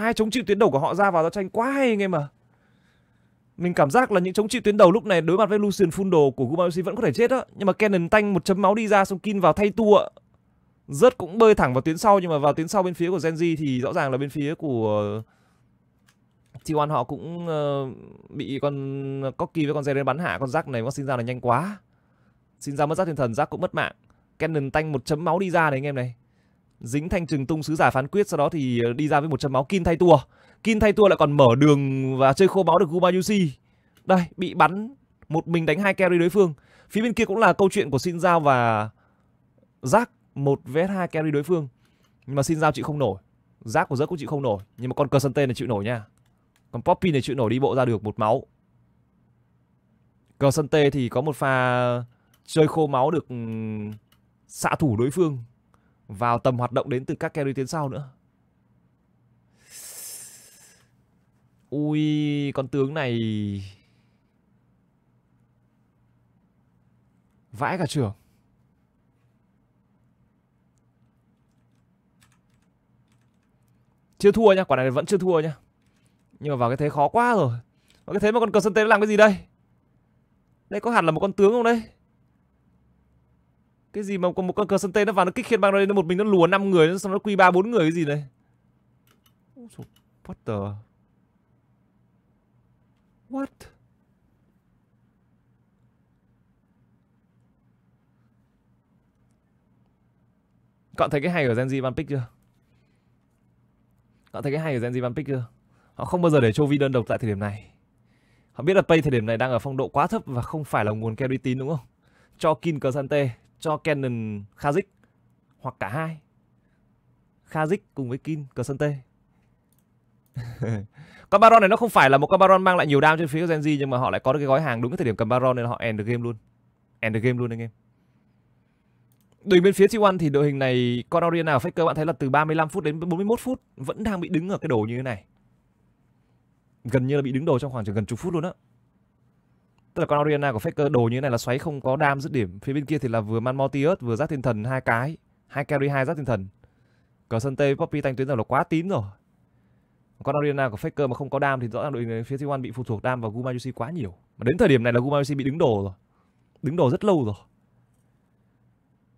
hai chống chịu tuyến đầu của họ ra vào giao tranh quá hay anh em mà mình cảm giác là những chống chịu tuyến đầu lúc này đối mặt với Lucian Fundo của Gumayoshi vẫn có thể chết á nhưng mà Cannon tanh một chấm máu đi ra xong kin vào thay tua rớt cũng bơi thẳng vào tuyến sau nhưng mà vào tuyến sau bên phía của Genji thì rõ ràng là bên phía của ờ, t họ cũng uh, bị con Cocky với con Zeren bắn hạ con rác này nó sinh ra là nhanh quá. Sinh ra mất rác thiên thần, rác cũng mất mạng. Cannon tanh một chấm máu đi ra này anh em này dính thanh trừng tung sứ giả phán quyết sau đó thì ờ, đi ra với một chân máu kin thay tua kin thay tua lại còn mở đường và chơi khô máu được guma yusi đây bị bắn một mình đánh hai carry đối phương phía bên kia cũng là câu chuyện của xin giao và giác một vs hai carry đối phương nhưng mà xin giao chịu không nổi giác của giấc cũng chịu không nổi nhưng mà con cơ sân tên này chịu nổi nha còn poppy này chịu nổi đi bộ ra được một máu cờ sân tê thì có một pha chơi khô máu được xạ thủ đối phương vào tầm hoạt động đến từ các carry tiến sau nữa. Ui, con tướng này vãi cả trường. Chưa thua nhá, quả này vẫn chưa thua nhá. Nhưng mà vào cái thế khó quá rồi. Vào cái thế mà con cờ sân tế làm cái gì đây? Đây có hẳn là một con tướng không đây? cái gì mà có một con cờ sân tê nó vào nó kích khiên băng nó lên nó một mình nó lùa năm người xong nó quy ba bốn người cái gì đây, what the what Cậu thấy cái hay ở Genji Van Pick chưa? Cậu thấy cái hay ở Genji Van Pick chưa? Họ không bao giờ để vi đơn độc tại thời điểm này. Họ biết là Pay thời điểm này đang ở phong độ quá thấp và không phải là nguồn carry tín đúng không? Cho Kin Cờ Sante cho Canon Khazik hoặc cả hai. Khazik cùng với Kin Crescente. con Baron này nó không phải là một con Baron mang lại nhiều đam trên phía Gen Z nhưng mà họ lại có được cái gói hàng đúng cái thời điểm cầm Baron nên họ end the game luôn. End the game luôn anh em. Đội bên phía T1 thì đội hình này con Orion Oriana Faker bạn thấy là từ 35 phút đến 41 phút vẫn đang bị đứng ở cái đồ như thế này. Gần như là bị đứng đồ trong khoảng chừng gần chục phút luôn á tức là con Oriana của Faker đồ như thế này là xoáy không có đam dứt điểm phía bên kia thì là vừa Man Mortius vừa giáp thiên thần hai cái hai carry hai giáp thiên thần cờ sân tê Poppy thanh tuyến giờ là quá tín rồi con Oriana của Faker mà không có đam thì rõ ràng đội người phía T1 bị phụ thuộc đam vào Gumayusi quá nhiều mà đến thời điểm này là Gumayusi bị đứng đồ rồi đứng đồ rất lâu rồi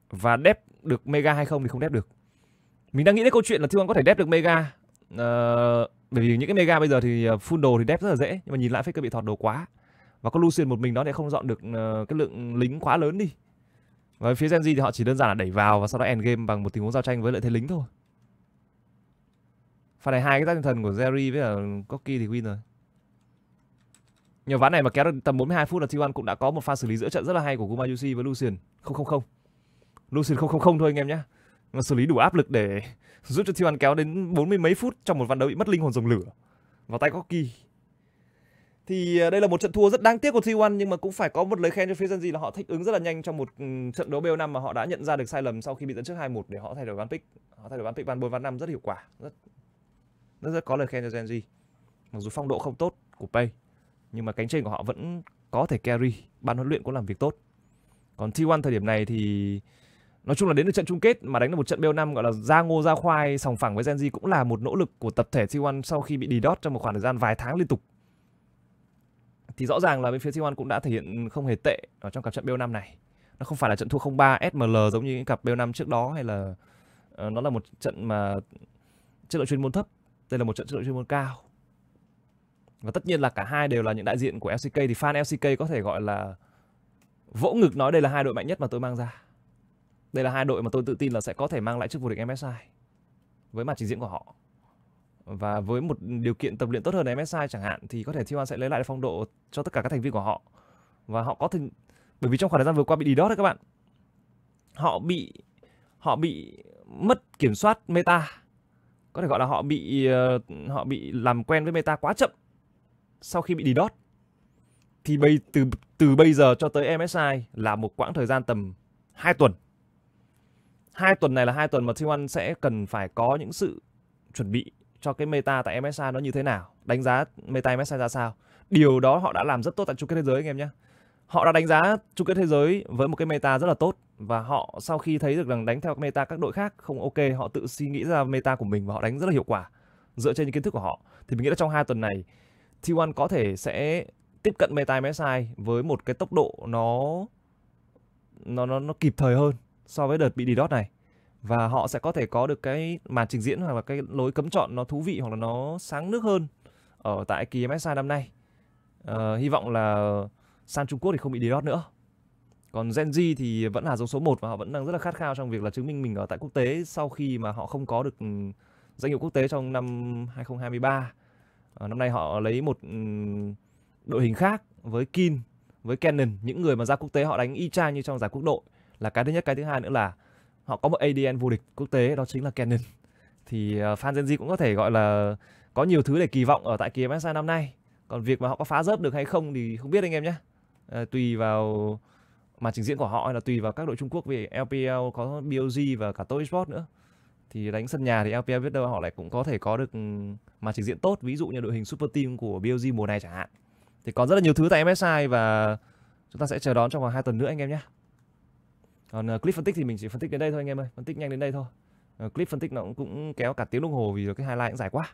và đép được Mega hay không thì không đép được mình đang nghĩ đến câu chuyện là T1 có thể đép được Mega uh, bởi vì những cái Mega bây giờ thì ờ, full đồ thì đép rất là dễ nhưng mà nhìn lại Faker bị thọt đồ quá và có Lucian một mình đó để không dọn được uh, cái lượng lính quá lớn đi và phía Genji thì họ chỉ đơn giản là đẩy vào và sau đó end game bằng một tình huống giao tranh với lợi thế lính thôi pha này hai cái tác thần của Jerry với là Koki thì win rồi Nhờ ván này mà kéo được tầm 42 phút là T1 cũng đã có một pha xử lý giữa trận rất là hay của Gumayushi với Lucian không không không Lucian không không không thôi anh em nhé xử lý đủ áp lực để giúp cho T1 kéo đến bốn mươi mấy phút trong một ván đấu bị mất linh hồn dòng lửa vào tay Koki thì à, đây là một trận thua rất đáng tiếc của T1 nhưng mà cũng phải có một lời khen cho phía Gen là họ thích ứng rất là nhanh trong một ừ, trận đấu BO5 mà họ đã nhận ra được sai lầm sau khi bị dẫn trước 2-1 để họ thay đổi ván pick. Họ thay đổi ván pick ván 4 ván 5 rất hiệu quả, rất rất, rất có lời khen cho Gen Mặc dù phong độ không tốt của Pay nhưng mà cánh trên của họ vẫn có thể carry, ban huấn luyện cũng làm việc tốt. Còn T1 thời điểm này thì nói chung là đến được trận chung kết mà đánh được một trận BO5 gọi là ra ngô ra khoai sòng phẳng với Gen cũng là một nỗ lực của tập thể T1 sau khi bị đi đót trong một khoảng thời gian vài tháng liên tục thì rõ ràng là bên phía c cũng đã thể hiện không hề tệ ở trong cặp trận BO5 này. Nó không phải là trận thua 0-3 SML giống như những cặp BO5 trước đó hay là uh, nó là một trận mà chất lượng chuyên môn thấp, đây là một trận chất lượng chuyên môn cao. Và tất nhiên là cả hai đều là những đại diện của LCK thì fan LCK có thể gọi là vỗ ngực nói đây là hai đội mạnh nhất mà tôi mang ra. Đây là hai đội mà tôi tự tin là sẽ có thể mang lại chức vô địch MSI với màn trình diễn của họ và với một điều kiện tập luyện tốt hơn là MSI chẳng hạn thì có thể T1 sẽ lấy lại phong độ cho tất cả các thành viên của họ và họ có thể bởi vì trong khoảng thời gian vừa qua bị đi đó đấy các bạn họ bị họ bị mất kiểm soát meta có thể gọi là họ bị ờ, họ bị làm quen với meta quá chậm sau khi bị đi đót thì bây từ từ bây giờ cho tới MSI là một quãng thời gian tầm 2 tuần. Hai tuần này là hai tuần mà T1 sẽ cần phải có những sự chuẩn bị cho cái meta tại MSI nó như thế nào, đánh giá meta MSI ra sao. Điều đó họ đã làm rất tốt tại chung kết thế giới anh em nhé. Họ đã đánh giá chung kết thế giới với một cái meta rất là tốt và họ sau khi thấy được rằng đánh theo meta các đội khác không ok, họ tự suy nghĩ ra meta của mình và họ đánh rất là hiệu quả dựa trên những kiến thức của họ. Thì mình nghĩ là trong hai tuần này T1 có thể sẽ tiếp cận meta MSI với một cái tốc độ nó nó nó, nó kịp thời hơn so với đợt bị DDoS này và họ sẽ có thể có được cái màn trình diễn hoặc là cái lối cấm chọn nó thú vị hoặc là nó sáng nước hơn ở tại kỳ MSI năm nay. Uh, hy vọng là sang Trung Quốc thì không bị Diot nữa. Còn Gen Z thì vẫn là dấu số 1 và họ vẫn đang rất là khát khao trong việc là chứng minh mình ở tại quốc tế sau khi mà họ không có được ừ, danh hiệu quốc tế trong năm 2023. À, ờ, năm nay họ lấy một ừ, đội hình khác với Kin, với Canon, những người mà ra quốc tế họ đánh y chang như trong giải quốc đội là cái thứ nhất, cái thứ hai nữa là họ có một ADN vô địch quốc tế đó chính là Canon thì uh, fan Gen Z cũng có thể gọi là có nhiều thứ để kỳ vọng ở tại kỳ MSI năm nay còn việc mà họ có phá rớp được hay không thì không biết anh em nhé uh, tùy vào mà trình diễn của họ hay là tùy vào các đội Trung Quốc vì LPL có BOG và cả Toy Esports nữa thì đánh sân nhà thì LPL biết đâu họ lại cũng có thể có được mà trình diễn tốt ví dụ như đội hình Super Team của BOG mùa này chẳng hạn thì còn rất là nhiều thứ tại MSI và chúng ta sẽ chờ đón trong vòng hai tuần nữa anh em nhé còn uh, clip phân tích thì mình chỉ phân tích đến đây thôi anh em ơi phân tích nhanh đến đây thôi uh, clip phân tích nó cũng, cũng kéo cả tiếng đồng hồ vì cái highlight cũng dài quá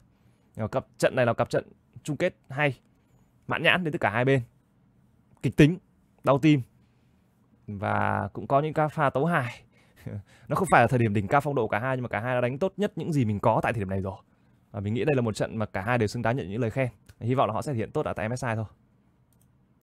uh, cặp trận này là cặp trận chung kết hay mãn nhãn đến tất cả hai bên kịch tính đau tim và cũng có những ca pha tấu hài nó không phải là thời điểm đỉnh cao phong độ cả hai nhưng mà cả hai đã đánh tốt nhất những gì mình có tại thời điểm này rồi và mình nghĩ đây là một trận mà cả hai đều xứng đáng nhận những lời khen hy vọng là họ sẽ thể hiện tốt ở tại MSI thôi